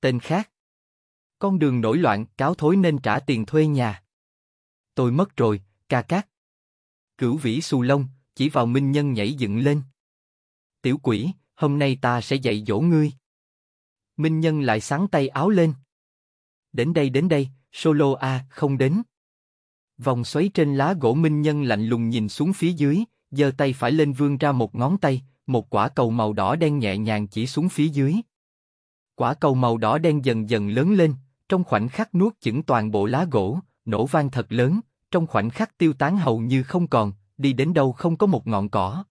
tên khác. Con đường nổi loạn, cáo thối nên trả tiền thuê nhà. Tôi mất rồi, ca cát. Cửu vĩ xù lông, chỉ vào minh nhân nhảy dựng lên. Tiểu quỷ, hôm nay ta sẽ dạy dỗ ngươi. Minh nhân lại sáng tay áo lên. Đến đây đến đây, solo a không đến. Vòng xoáy trên lá gỗ minh nhân lạnh lùng nhìn xuống phía dưới, giơ tay phải lên vươn ra một ngón tay, một quả cầu màu đỏ đen nhẹ nhàng chỉ xuống phía dưới. Quả cầu màu đỏ đen dần dần lớn lên, trong khoảnh khắc nuốt chửng toàn bộ lá gỗ, nổ vang thật lớn, trong khoảnh khắc tiêu tán hầu như không còn, đi đến đâu không có một ngọn cỏ.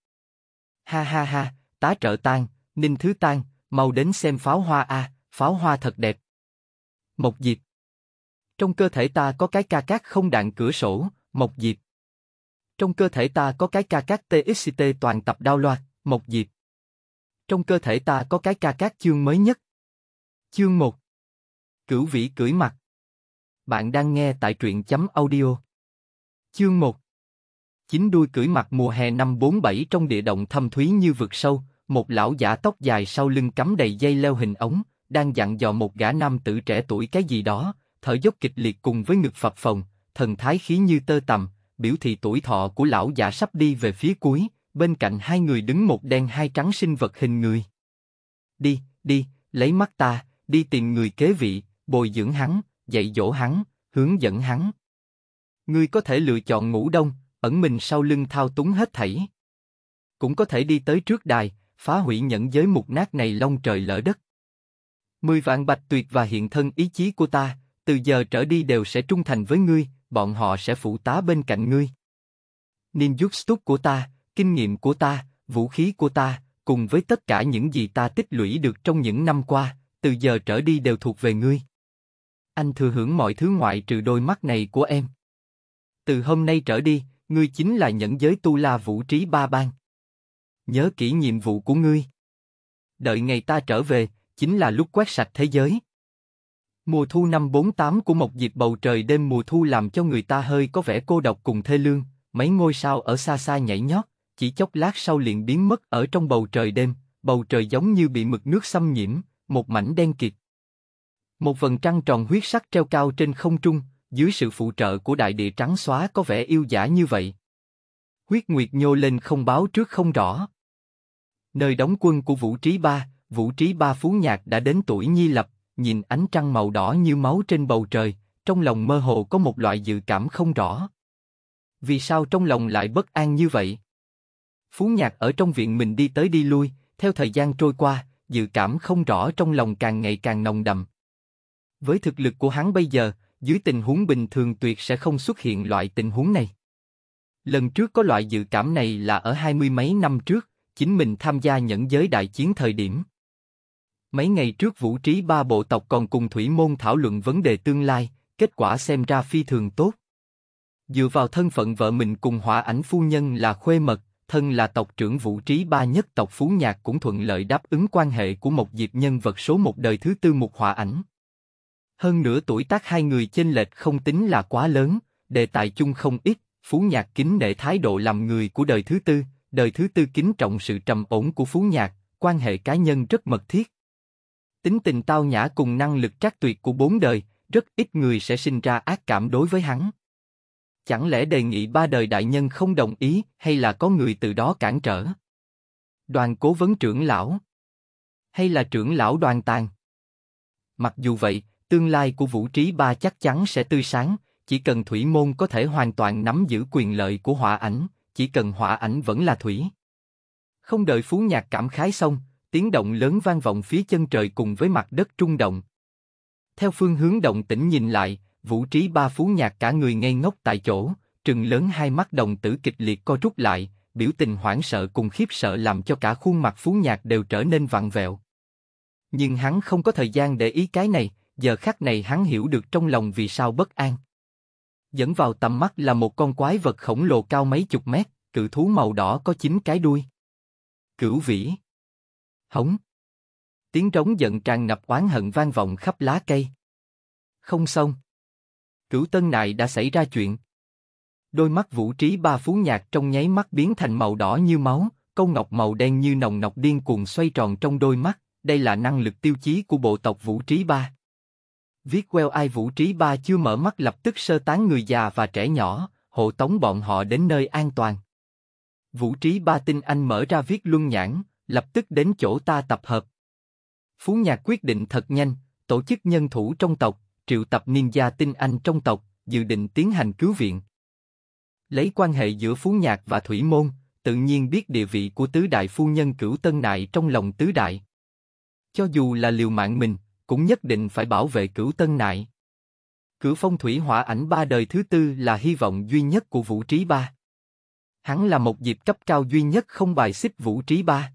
Ha ha ha, tá trợ tan, ninh thứ tan, mau đến xem pháo hoa a, à, pháo hoa thật đẹp. Mộc dịp, Trong cơ thể ta có cái ca cát không đạn cửa sổ, Mộc dịp, Trong cơ thể ta có cái ca cát TXT toàn tập đao loạt, Mộc dịp, Trong cơ thể ta có cái ca cát chương mới nhất, Chương 1 Cửu vĩ cưỡi mặt Bạn đang nghe tại truyện chấm audio Chương 1 Chính đuôi cưỡi mặt mùa hè năm 47 trong địa động thâm thúy như vực sâu, một lão giả tóc dài sau lưng cắm đầy dây leo hình ống, đang dặn dò một gã nam tử trẻ tuổi cái gì đó, thở dốc kịch liệt cùng với ngực phập phồng, thần thái khí như tơ tầm, biểu thị tuổi thọ của lão giả sắp đi về phía cuối, bên cạnh hai người đứng một đen hai trắng sinh vật hình người. Đi, đi, lấy mắt ta, đi tìm người kế vị, bồi dưỡng hắn, dạy dỗ hắn, hướng dẫn hắn. Ngươi có thể lựa chọn ngủ đông, ẩn mình sau lưng thao túng hết thảy. Cũng có thể đi tới trước đài, phá hủy nhẫn giới mục nát này long trời lỡ đất. Mười vạn bạch tuyệt và hiện thân ý chí của ta, từ giờ trở đi đều sẽ trung thành với ngươi, bọn họ sẽ phụ tá bên cạnh ngươi. niềm Ninjutsu của ta, kinh nghiệm của ta, vũ khí của ta, cùng với tất cả những gì ta tích lũy được trong những năm qua, từ giờ trở đi đều thuộc về ngươi. Anh thừa hưởng mọi thứ ngoại trừ đôi mắt này của em. Từ hôm nay trở đi, ngươi chính là nhẫn giới tu la vũ trí ba ban. Nhớ kỹ nhiệm vụ của ngươi. Đợi ngày ta trở về, chính là lúc quét sạch thế giới. Mùa thu năm 48 của một dịp bầu trời đêm mùa thu làm cho người ta hơi có vẻ cô độc cùng thê lương, mấy ngôi sao ở xa xa nhảy nhót, chỉ chốc lát sau liền biến mất ở trong bầu trời đêm, bầu trời giống như bị mực nước xâm nhiễm, một mảnh đen kịt. Một vầng trăng tròn huyết sắc treo cao trên không trung, dưới sự phụ trợ của đại địa trắng xóa có vẻ yêu giả như vậy. Huyết Nguyệt nhô lên không báo trước không rõ. Nơi đóng quân của Vũ Trí Ba, Vũ Trí Ba Phú Nhạc đã đến tuổi nhi lập, nhìn ánh trăng màu đỏ như máu trên bầu trời, trong lòng mơ hồ có một loại dự cảm không rõ. Vì sao trong lòng lại bất an như vậy? Phú Nhạc ở trong viện mình đi tới đi lui, theo thời gian trôi qua, dự cảm không rõ trong lòng càng ngày càng nồng đậm. Với thực lực của hắn bây giờ, dưới tình huống bình thường tuyệt sẽ không xuất hiện loại tình huống này. Lần trước có loại dự cảm này là ở hai mươi mấy năm trước, chính mình tham gia nhẫn giới đại chiến thời điểm. Mấy ngày trước vũ trí ba bộ tộc còn cùng Thủy Môn thảo luận vấn đề tương lai, kết quả xem ra phi thường tốt. Dựa vào thân phận vợ mình cùng hỏa ảnh phu nhân là khuê mật, thân là tộc trưởng vũ trí ba nhất tộc Phú Nhạc cũng thuận lợi đáp ứng quan hệ của một dịp nhân vật số một đời thứ tư một họa ảnh. Hơn nửa tuổi tác hai người chênh lệch không tính là quá lớn, đề tài chung không ít, Phú Nhạc kính nể thái độ làm người của đời thứ tư, đời thứ tư kính trọng sự trầm ổn của Phú Nhạc, quan hệ cá nhân rất mật thiết. Tính tình tao nhã cùng năng lực trác tuyệt của bốn đời, rất ít người sẽ sinh ra ác cảm đối với hắn. Chẳng lẽ đề nghị ba đời đại nhân không đồng ý hay là có người từ đó cản trở? Đoàn cố vấn trưởng lão Hay là trưởng lão đoàn tàng? Mặc dù vậy, tương lai của vũ trí ba chắc chắn sẽ tươi sáng, chỉ cần thủy môn có thể hoàn toàn nắm giữ quyền lợi của hỏa ảnh, chỉ cần hỏa ảnh vẫn là thủy. Không đợi phú nhạc cảm khái xong, tiếng động lớn vang vọng phía chân trời cùng với mặt đất trung động. Theo phương hướng động tĩnh nhìn lại, Vũ Trí Ba Phú Nhạc cả người ngây ngốc tại chỗ, trừng lớn hai mắt đồng tử kịch liệt co rút lại, biểu tình hoảng sợ cùng khiếp sợ làm cho cả khuôn mặt Phú Nhạc đều trở nên vặn vẹo. Nhưng hắn không có thời gian để ý cái này, giờ khắc này hắn hiểu được trong lòng vì sao bất an. Dẫn vào tầm mắt là một con quái vật khổng lồ cao mấy chục mét, cự thú màu đỏ có chín cái đuôi. Cửu vĩ. Hống. Tiếng trống giận tràn ngập oán hận vang vọng khắp lá cây. Không xong. Cửu Tân Nại đã xảy ra chuyện. Đôi mắt vũ trí ba phú nhạc trong nháy mắt biến thành màu đỏ như máu, câu ngọc màu đen như nồng nọc điên cuồng xoay tròn trong đôi mắt, đây là năng lực tiêu chí của bộ tộc vũ trí ba. Viết queo ai vũ trí ba chưa mở mắt lập tức sơ tán người già và trẻ nhỏ, hộ tống bọn họ đến nơi an toàn. Vũ trí ba tinh anh mở ra viết luân nhãn, lập tức đến chỗ ta tập hợp. Phú Nhạc quyết định thật nhanh, tổ chức nhân thủ trong tộc, triệu tập ninja tinh anh trong tộc, dự định tiến hành cứu viện. Lấy quan hệ giữa Phú Nhạc và Thủy Môn, tự nhiên biết địa vị của tứ đại phu nhân cửu tân nại trong lòng tứ đại. Cho dù là liều mạng mình, cũng nhất định phải bảo vệ cửu tân nại. Cửu phong thủy hỏa ảnh ba đời thứ tư là hy vọng duy nhất của vũ trí ba. Hắn là một dịp cấp cao duy nhất không bài xích vũ trí ba.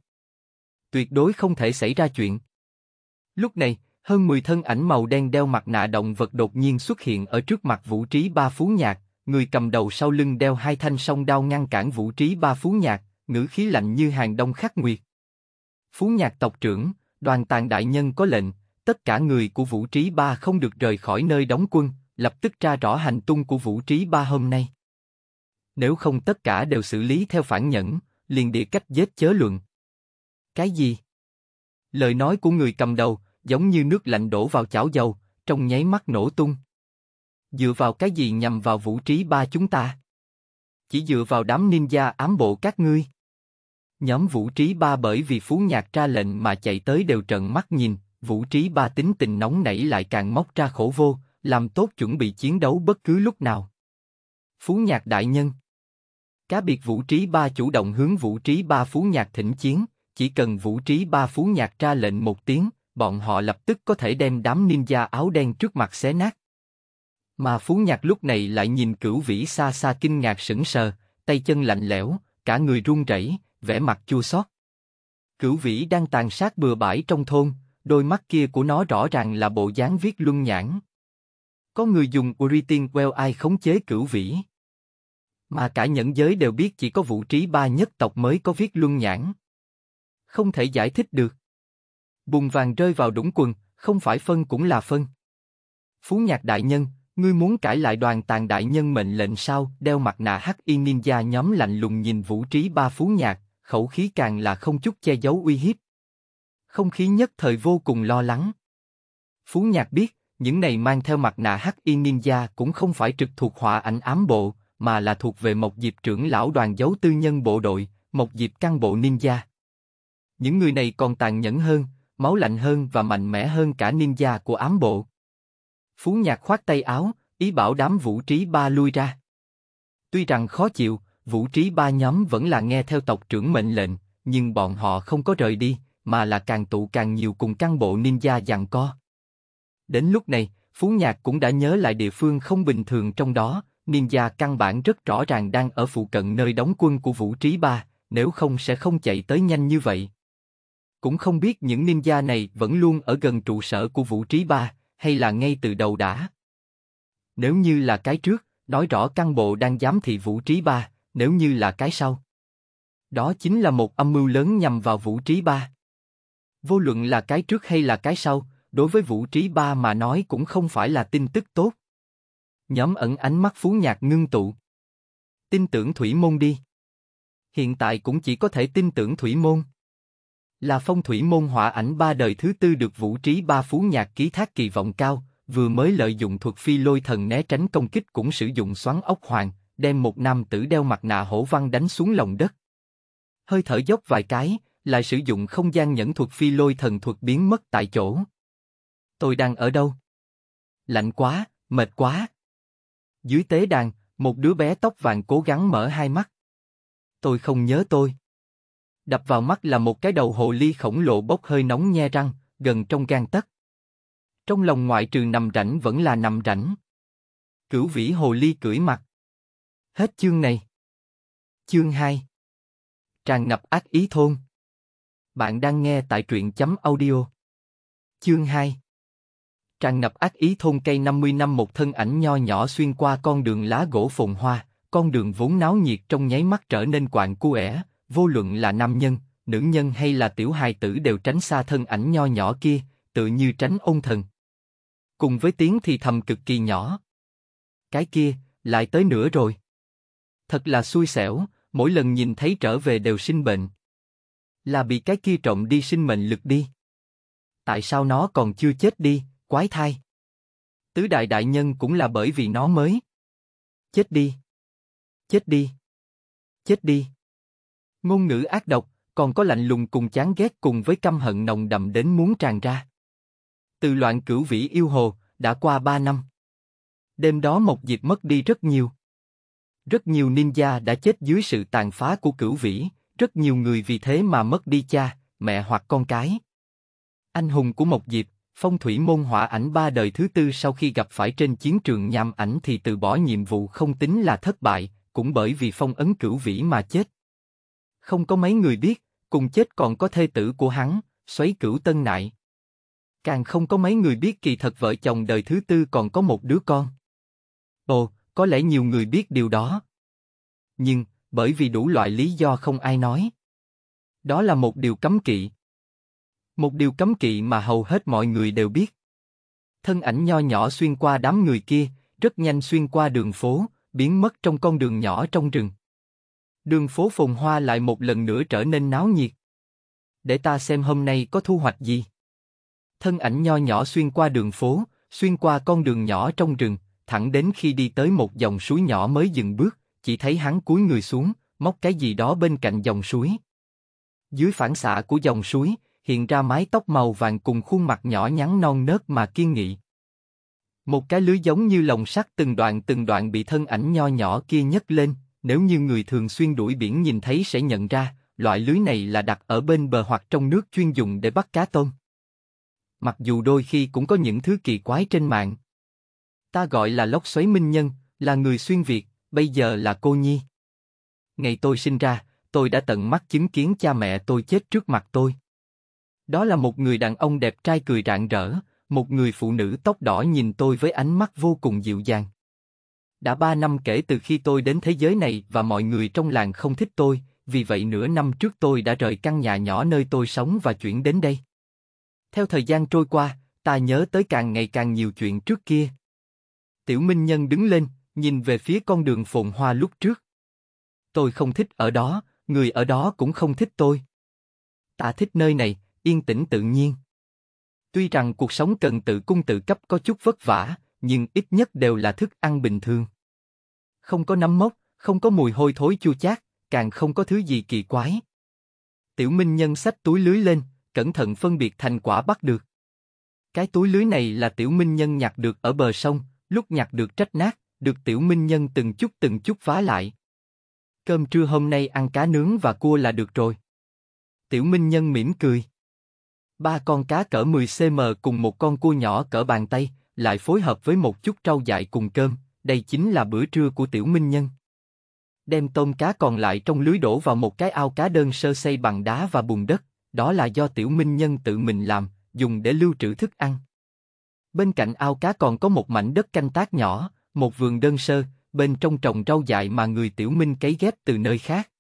Tuyệt đối không thể xảy ra chuyện. Lúc này, hơn 10 thân ảnh màu đen đeo mặt nạ động vật đột nhiên xuất hiện ở trước mặt Vũ Trí Ba Phú Nhạc, người cầm đầu sau lưng đeo hai thanh song đao ngăn cản Vũ Trí Ba Phú Nhạc, ngữ khí lạnh như hàng đông khắc nguyệt. Phú Nhạc tộc trưởng, đoàn tàng đại nhân có lệnh, tất cả người của Vũ Trí Ba không được rời khỏi nơi đóng quân, lập tức tra rõ hành tung của Vũ Trí Ba hôm nay. Nếu không tất cả đều xử lý theo phản nhẫn, liền địa cách giết chớ luận. Cái gì? Lời nói của người cầm đầu, giống như nước lạnh đổ vào chảo dầu, trong nháy mắt nổ tung. Dựa vào cái gì nhằm vào vũ trí ba chúng ta? Chỉ dựa vào đám ninja ám bộ các ngươi. Nhóm vũ trí ba bởi vì phú nhạc ra lệnh mà chạy tới đều trận mắt nhìn, vũ trí ba tính tình nóng nảy lại càng móc ra khổ vô, làm tốt chuẩn bị chiến đấu bất cứ lúc nào. Phú nhạc đại nhân Cá biệt vũ trí ba chủ động hướng vũ trí ba phú nhạc thỉnh chiến, chỉ cần vũ trí ba phú nhạc ra lệnh một tiếng, bọn họ lập tức có thể đem đám ninja áo đen trước mặt xé nát. Mà Phú Nhạc lúc này lại nhìn cửu vĩ xa xa kinh ngạc sững sờ, tay chân lạnh lẽo, cả người run rẩy, vẻ mặt chua xót. Cửu vĩ đang tàn sát bừa bãi trong thôn, đôi mắt kia của nó rõ ràng là bộ dáng viết luân nhãn. Có người dùng Uritin Well ai khống chế cửu vĩ. Mà cả nhẫn giới đều biết chỉ có vũ trí ba nhất tộc mới có viết luân nhãn. Không thể giải thích được bùn vàng rơi vào đúng quần, không phải phân cũng là phân. Phú nhạc đại nhân, ngươi muốn cải lại đoàn tàn đại nhân mệnh lệnh sao? Đeo mặt nạ hắc y ninja nhóm lạnh lùng nhìn vũ trí ba phú nhạc, khẩu khí càng là không chút che giấu uy hiếp. Không khí nhất thời vô cùng lo lắng. Phú nhạc biết, những này mang theo mặt nạ hắc y ninja cũng không phải trực thuộc họa ảnh ám bộ, mà là thuộc về một dịp trưởng lão đoàn giấu tư nhân bộ đội, một dịp căn bộ ninja. Những người này còn tàn nhẫn hơn, máu lạnh hơn và mạnh mẽ hơn cả gia của ám bộ. Phú Nhạc khoát tay áo, ý bảo đám vũ trí ba lui ra. Tuy rằng khó chịu, vũ trí ba nhóm vẫn là nghe theo tộc trưởng mệnh lệnh, nhưng bọn họ không có rời đi, mà là càng tụ càng nhiều cùng căn bộ gia giằng co. Đến lúc này, Phú Nhạc cũng đã nhớ lại địa phương không bình thường trong đó, gia căn bản rất rõ ràng đang ở phụ cận nơi đóng quân của vũ trí ba, nếu không sẽ không chạy tới nhanh như vậy cũng không biết những ninja này vẫn luôn ở gần trụ sở của Vũ Trí Ba, hay là ngay từ đầu đã. Nếu như là cái trước, nói rõ căn bộ đang giám thị Vũ Trí Ba, nếu như là cái sau. Đó chính là một âm mưu lớn nhằm vào Vũ Trí Ba. Vô luận là cái trước hay là cái sau, đối với Vũ Trí Ba mà nói cũng không phải là tin tức tốt. Nhóm ẩn ánh mắt phú nhạc ngưng tụ. Tin tưởng Thủy Môn đi. Hiện tại cũng chỉ có thể tin tưởng Thủy Môn là phong thủy môn hỏa ảnh ba đời thứ tư được vũ trí ba phú nhạc ký thác kỳ vọng cao, vừa mới lợi dụng thuật phi lôi thần né tránh công kích cũng sử dụng xoắn ốc hoàng, đem một nam tử đeo mặt nạ hổ văn đánh xuống lòng đất. Hơi thở dốc vài cái, lại sử dụng không gian nhẫn thuật phi lôi thần thuật biến mất tại chỗ. Tôi đang ở đâu? Lạnh quá, mệt quá. Dưới tế đàn, một đứa bé tóc vàng cố gắng mở hai mắt. Tôi không nhớ tôi đập vào mắt là một cái đầu hồ ly khổng lồ bốc hơi nóng nhe răng, gần trong gan tất Trong lòng ngoại trừ nằm rảnh vẫn là nằm rảnh. Cửu vĩ hồ ly cưỡi mặt. Hết chương này. Chương 2 Tràn ngập ác ý thôn. Bạn đang nghe tại truyện chấm audio. Chương 2 Tràn ngập ác ý thôn cây 50 năm một thân ảnh nho nhỏ xuyên qua con đường lá gỗ phồn hoa, con đường vốn náo nhiệt trong nháy mắt trở nên quạng cu ẻ, vô luận là nam nhân, nữ nhân hay là tiểu hài tử đều tránh xa thân ảnh nho nhỏ kia, tự như tránh ôn thần. Cùng với tiếng thì thầm cực kỳ nhỏ. Cái kia, lại tới nữa rồi. Thật là xui xẻo, mỗi lần nhìn thấy trở về đều sinh bệnh. Là bị cái kia trộm đi sinh mệnh lực đi. Tại sao nó còn chưa chết đi, quái thai? Tứ đại đại nhân cũng là bởi vì nó mới. Chết đi. Chết đi. Chết đi. Ngôn ngữ ác độc, còn có lạnh lùng cùng chán ghét cùng với căm hận nồng đậm đến muốn tràn ra. Từ loạn cửu vĩ yêu hồ, đã qua ba năm. Đêm đó một dịp mất đi rất nhiều. Rất nhiều ninja đã chết dưới sự tàn phá của cửu vĩ, rất nhiều người vì thế mà mất đi cha, mẹ hoặc con cái. Anh hùng của một dịp, phong thủy môn hỏa ảnh ba đời thứ tư sau khi gặp phải trên chiến trường nham ảnh thì từ bỏ nhiệm vụ không tính là thất bại, cũng bởi vì phong ấn cửu vĩ mà chết không có mấy người biết, cùng chết còn có thê tử của hắn, xoáy cửu tân nại. Càng không có mấy người biết kỳ thật vợ chồng đời thứ tư còn có một đứa con. Ồ, có lẽ nhiều người biết điều đó. Nhưng, bởi vì đủ loại lý do không ai nói. Đó là một điều cấm kỵ. Một điều cấm kỵ mà hầu hết mọi người đều biết. Thân ảnh nho nhỏ xuyên qua đám người kia, rất nhanh xuyên qua đường phố, biến mất trong con đường nhỏ trong rừng đường phố phồn hoa lại một lần nữa trở nên náo nhiệt. Để ta xem hôm nay có thu hoạch gì. Thân ảnh nho nhỏ xuyên qua đường phố, xuyên qua con đường nhỏ trong rừng, thẳng đến khi đi tới một dòng suối nhỏ mới dừng bước, chỉ thấy hắn cúi người xuống, móc cái gì đó bên cạnh dòng suối. Dưới phản xạ của dòng suối, hiện ra mái tóc màu vàng cùng khuôn mặt nhỏ nhắn non nớt mà kiên nghị. Một cái lưới giống như lồng sắt từng đoạn từng đoạn bị thân ảnh nho nhỏ kia nhấc lên, nếu như người thường xuyên đuổi biển nhìn thấy sẽ nhận ra, loại lưới này là đặt ở bên bờ hoặc trong nước chuyên dùng để bắt cá tôm. Mặc dù đôi khi cũng có những thứ kỳ quái trên mạng. Ta gọi là lốc xoáy minh nhân, là người xuyên Việt, bây giờ là cô nhi. Ngày tôi sinh ra, tôi đã tận mắt chứng kiến cha mẹ tôi chết trước mặt tôi. Đó là một người đàn ông đẹp trai cười rạng rỡ, một người phụ nữ tóc đỏ nhìn tôi với ánh mắt vô cùng dịu dàng. Đã ba năm kể từ khi tôi đến thế giới này và mọi người trong làng không thích tôi, vì vậy nửa năm trước tôi đã rời căn nhà nhỏ nơi tôi sống và chuyển đến đây. Theo thời gian trôi qua, ta nhớ tới càng ngày càng nhiều chuyện trước kia. Tiểu Minh Nhân đứng lên, nhìn về phía con đường phồn hoa lúc trước. Tôi không thích ở đó, người ở đó cũng không thích tôi. Ta thích nơi này, yên tĩnh tự nhiên. Tuy rằng cuộc sống cần tự cung tự cấp có chút vất vả, nhưng ít nhất đều là thức ăn bình thường. Không có nấm mốc, không có mùi hôi thối chua chát, càng không có thứ gì kỳ quái. Tiểu Minh Nhân xách túi lưới lên, cẩn thận phân biệt thành quả bắt được. Cái túi lưới này là Tiểu Minh Nhân nhặt được ở bờ sông, lúc nhặt được trách nát, được Tiểu Minh Nhân từng chút từng chút vá lại. Cơm trưa hôm nay ăn cá nướng và cua là được rồi. Tiểu Minh Nhân mỉm cười. Ba con cá cỡ 10cm cùng một con cua nhỏ cỡ bàn tay, lại phối hợp với một chút rau dại cùng cơm, đây chính là bữa trưa của tiểu minh nhân. Đem tôm cá còn lại trong lưới đổ vào một cái ao cá đơn sơ xây bằng đá và bùn đất, đó là do tiểu minh nhân tự mình làm, dùng để lưu trữ thức ăn. Bên cạnh ao cá còn có một mảnh đất canh tác nhỏ, một vườn đơn sơ, bên trong trồng rau dại mà người tiểu minh cấy ghép từ nơi khác.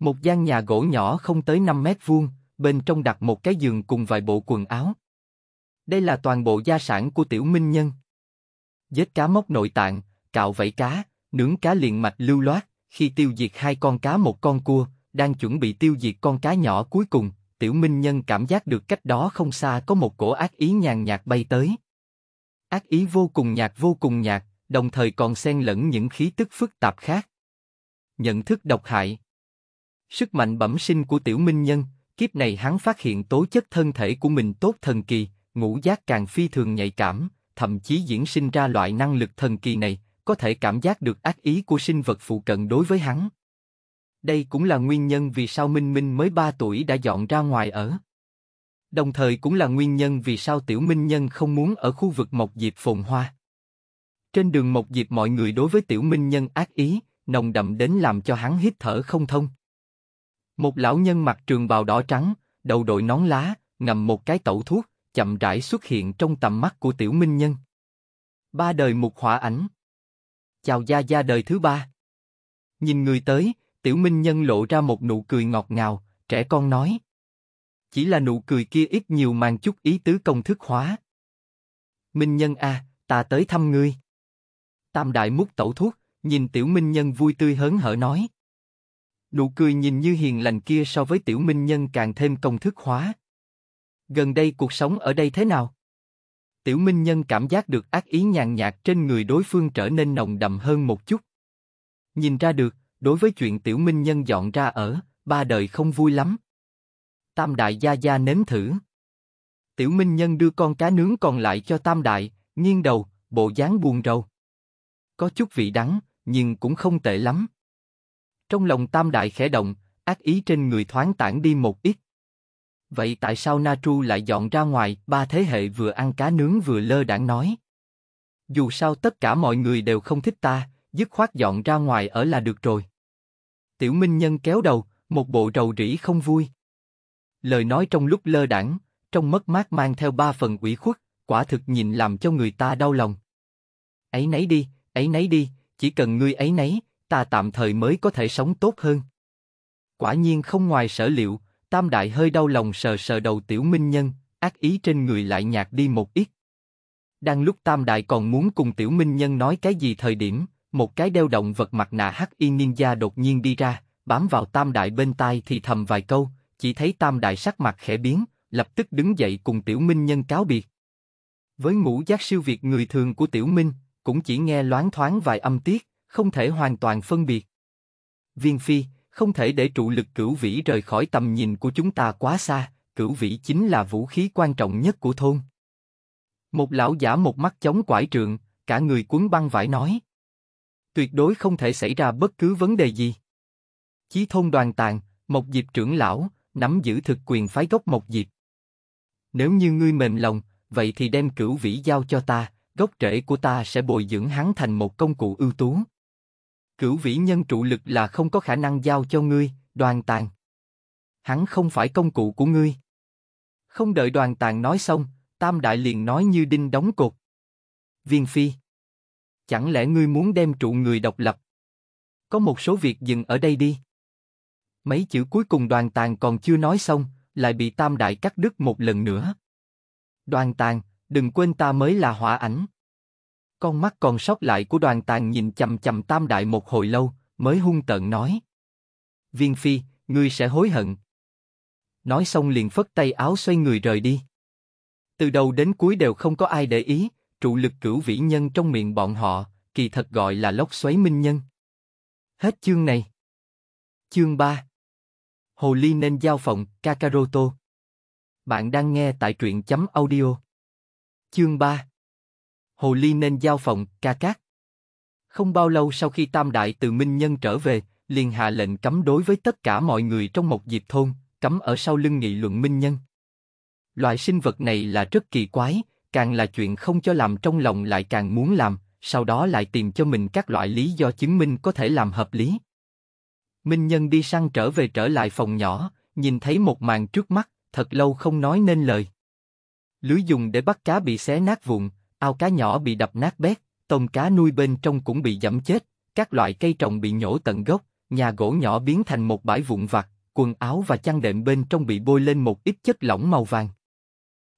Một gian nhà gỗ nhỏ không tới 5 mét vuông, bên trong đặt một cái giường cùng vài bộ quần áo. Đây là toàn bộ gia sản của tiểu minh nhân. Giết cá móc nội tạng, cạo vảy cá, nướng cá liền mạch lưu loát, khi tiêu diệt hai con cá một con cua, đang chuẩn bị tiêu diệt con cá nhỏ cuối cùng, tiểu minh nhân cảm giác được cách đó không xa có một cổ ác ý nhàn nhạt bay tới. Ác ý vô cùng nhạt vô cùng nhạt, đồng thời còn xen lẫn những khí tức phức tạp khác. Nhận thức độc hại Sức mạnh bẩm sinh của tiểu minh nhân, kiếp này hắn phát hiện tố chất thân thể của mình tốt thần kỳ, ngũ giác càng phi thường nhạy cảm, thậm chí diễn sinh ra loại năng lực thần kỳ này, có thể cảm giác được ác ý của sinh vật phụ cận đối với hắn. Đây cũng là nguyên nhân vì sao Minh Minh mới 3 tuổi đã dọn ra ngoài ở. Đồng thời cũng là nguyên nhân vì sao Tiểu Minh Nhân không muốn ở khu vực Mộc Diệp phồn hoa. Trên đường Mộc Diệp mọi người đối với Tiểu Minh Nhân ác ý, nồng đậm đến làm cho hắn hít thở không thông. Một lão nhân mặc trường bào đỏ trắng, đầu đội nón lá, ngầm một cái tẩu thuốc, chậm rãi xuất hiện trong tầm mắt của tiểu minh nhân. Ba đời một hỏa ảnh. Chào gia gia đời thứ ba. Nhìn người tới, tiểu minh nhân lộ ra một nụ cười ngọt ngào, trẻ con nói. Chỉ là nụ cười kia ít nhiều mang chút ý tứ công thức hóa. Minh nhân a, à, ta tới thăm ngươi. Tam đại múc tẩu thuốc, nhìn tiểu minh nhân vui tươi hớn hở nói. Nụ cười nhìn như hiền lành kia so với tiểu minh nhân càng thêm công thức hóa gần đây cuộc sống ở đây thế nào? Tiểu Minh Nhân cảm giác được ác ý nhàn nhạt trên người đối phương trở nên nồng đậm hơn một chút. Nhìn ra được, đối với chuyện Tiểu Minh Nhân dọn ra ở, ba đời không vui lắm. Tam Đại Gia Gia nếm thử. Tiểu Minh Nhân đưa con cá nướng còn lại cho Tam Đại, nghiêng đầu, bộ dáng buồn rầu. Có chút vị đắng, nhưng cũng không tệ lắm. Trong lòng Tam Đại khẽ động, ác ý trên người thoáng tản đi một ít. Vậy tại sao Natru lại dọn ra ngoài, ba thế hệ vừa ăn cá nướng vừa lơ đãng nói. Dù sao tất cả mọi người đều không thích ta, dứt khoát dọn ra ngoài ở là được rồi. Tiểu Minh Nhân kéo đầu, một bộ rầu rĩ không vui. Lời nói trong lúc lơ đãng, trong mất mát mang theo ba phần ủy khuất, quả thực nhìn làm cho người ta đau lòng. Ấy nấy đi, ấy nấy đi, chỉ cần ngươi ấy nấy, ta tạm thời mới có thể sống tốt hơn. Quả nhiên không ngoài sở liệu, Tam đại hơi đau lòng sờ sờ đầu tiểu minh nhân, ác ý trên người lại nhạt đi một ít. Đang lúc Tam đại còn muốn cùng tiểu minh nhân nói cái gì thời điểm, một cái đeo động vật mặt nạ hắc y ninja đột nhiên đi ra, bám vào Tam đại bên tai thì thầm vài câu, chỉ thấy Tam đại sắc mặt khẽ biến, lập tức đứng dậy cùng tiểu minh nhân cáo biệt. Với ngũ giác siêu việt người thường của tiểu minh, cũng chỉ nghe loáng thoáng vài âm tiết, không thể hoàn toàn phân biệt. Viên phi, không thể để trụ lực cửu vĩ rời khỏi tầm nhìn của chúng ta quá xa, cửu vĩ chính là vũ khí quan trọng nhất của thôn. Một lão giả một mắt chống quải trượng, cả người cuốn băng vải nói. Tuyệt đối không thể xảy ra bất cứ vấn đề gì. Chí thôn đoàn tàng, một Diệp trưởng lão, nắm giữ thực quyền phái gốc một Diệp. Nếu như ngươi mềm lòng, vậy thì đem cửu vĩ giao cho ta, gốc rễ của ta sẽ bồi dưỡng hắn thành một công cụ ưu tú cửu vĩ nhân trụ lực là không có khả năng giao cho ngươi, đoàn tàng. Hắn không phải công cụ của ngươi. Không đợi đoàn tàng nói xong, Tam Đại liền nói như đinh đóng cột. Viên Phi. Chẳng lẽ ngươi muốn đem trụ người độc lập? Có một số việc dừng ở đây đi. Mấy chữ cuối cùng đoàn tàng còn chưa nói xong, lại bị Tam Đại cắt đứt một lần nữa. Đoàn tàng, đừng quên ta mới là hỏa ảnh. Con mắt còn sót lại của đoàn tàng nhìn chầm chầm tam đại một hồi lâu, mới hung tợn nói. Viên Phi, ngươi sẽ hối hận. Nói xong liền phất tay áo xoay người rời đi. Từ đầu đến cuối đều không có ai để ý, trụ lực cửu vĩ nhân trong miệng bọn họ, kỳ thật gọi là lốc xoáy minh nhân. Hết chương này. Chương 3 Hồ Ly nên giao phòng, Kakaroto. Bạn đang nghe tại truyện chấm audio. Chương 3 hồ ly nên giao phòng, ca cát. Không bao lâu sau khi Tam Đại từ Minh Nhân trở về, liền hạ lệnh cấm đối với tất cả mọi người trong một dịp thôn, cấm ở sau lưng nghị luận Minh Nhân. Loại sinh vật này là rất kỳ quái, càng là chuyện không cho làm trong lòng lại càng muốn làm, sau đó lại tìm cho mình các loại lý do chứng minh có thể làm hợp lý. Minh Nhân đi săn trở về trở lại phòng nhỏ, nhìn thấy một màn trước mắt, thật lâu không nói nên lời. Lưới dùng để bắt cá bị xé nát vụn, ao cá nhỏ bị đập nát bét, tôm cá nuôi bên trong cũng bị giẫm chết, các loại cây trồng bị nhổ tận gốc, nhà gỗ nhỏ biến thành một bãi vụn vặt, quần áo và chăn đệm bên trong bị bôi lên một ít chất lỏng màu vàng.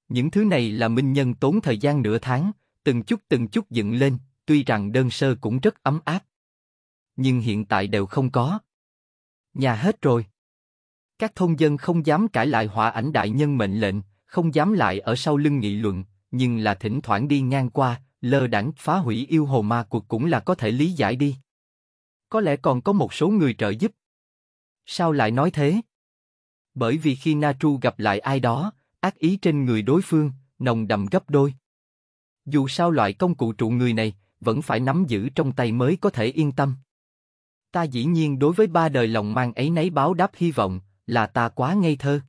Những thứ này là minh nhân tốn thời gian nửa tháng, từng chút từng chút dựng lên, tuy rằng đơn sơ cũng rất ấm áp. Nhưng hiện tại đều không có. Nhà hết rồi. Các thôn dân không dám cãi lại hỏa ảnh đại nhân mệnh lệnh, không dám lại ở sau lưng nghị luận, nhưng là thỉnh thoảng đi ngang qua, lơ đẳng phá hủy yêu hồ ma cuộc cũng là có thể lý giải đi. Có lẽ còn có một số người trợ giúp. Sao lại nói thế? Bởi vì khi Natru gặp lại ai đó, ác ý trên người đối phương, nồng đậm gấp đôi. Dù sao loại công cụ trụ người này, vẫn phải nắm giữ trong tay mới có thể yên tâm. Ta dĩ nhiên đối với ba đời lòng mang ấy nấy báo đáp hy vọng, là ta quá ngây thơ.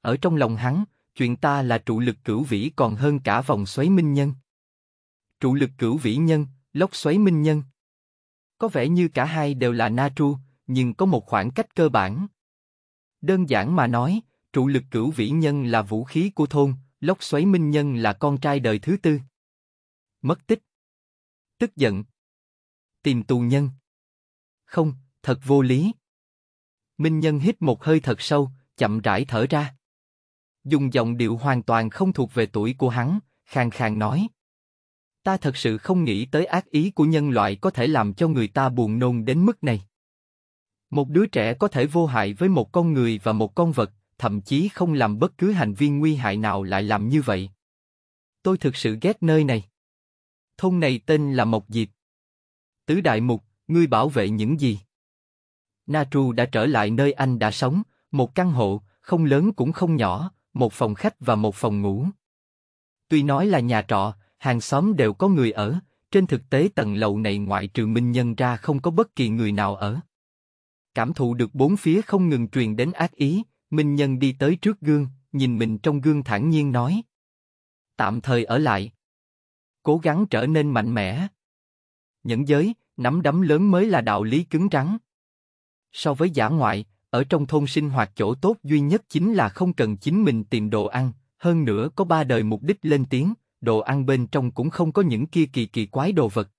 Ở trong lòng hắn, chuyện ta là trụ lực cửu vĩ còn hơn cả vòng xoáy minh nhân. Trụ lực cửu vĩ nhân, lốc xoáy minh nhân. Có vẻ như cả hai đều là na tru, nhưng có một khoảng cách cơ bản. Đơn giản mà nói, trụ lực cửu vĩ nhân là vũ khí của thôn, lốc xoáy minh nhân là con trai đời thứ tư. Mất tích. Tức giận. Tìm tù nhân. Không, thật vô lý. Minh nhân hít một hơi thật sâu, chậm rãi thở ra dùng giọng điệu hoàn toàn không thuộc về tuổi của hắn, khàn khàn nói. Ta thật sự không nghĩ tới ác ý của nhân loại có thể làm cho người ta buồn nôn đến mức này. Một đứa trẻ có thể vô hại với một con người và một con vật, thậm chí không làm bất cứ hành vi nguy hại nào lại làm như vậy. Tôi thực sự ghét nơi này. Thôn này tên là Mộc Diệp. Tứ Đại Mục, ngươi bảo vệ những gì? Natru đã trở lại nơi anh đã sống, một căn hộ, không lớn cũng không nhỏ, một phòng khách và một phòng ngủ. Tuy nói là nhà trọ, hàng xóm đều có người ở, trên thực tế tầng lầu này ngoại trừ Minh Nhân ra không có bất kỳ người nào ở. Cảm thụ được bốn phía không ngừng truyền đến ác ý, Minh Nhân đi tới trước gương, nhìn mình trong gương thản nhiên nói. Tạm thời ở lại. Cố gắng trở nên mạnh mẽ. Nhẫn giới, nắm đấm lớn mới là đạo lý cứng rắn. So với giả ngoại, ở trong thôn sinh hoạt chỗ tốt duy nhất chính là không cần chính mình tìm đồ ăn, hơn nữa có ba đời mục đích lên tiếng, đồ ăn bên trong cũng không có những kia kỳ kỳ quái đồ vật.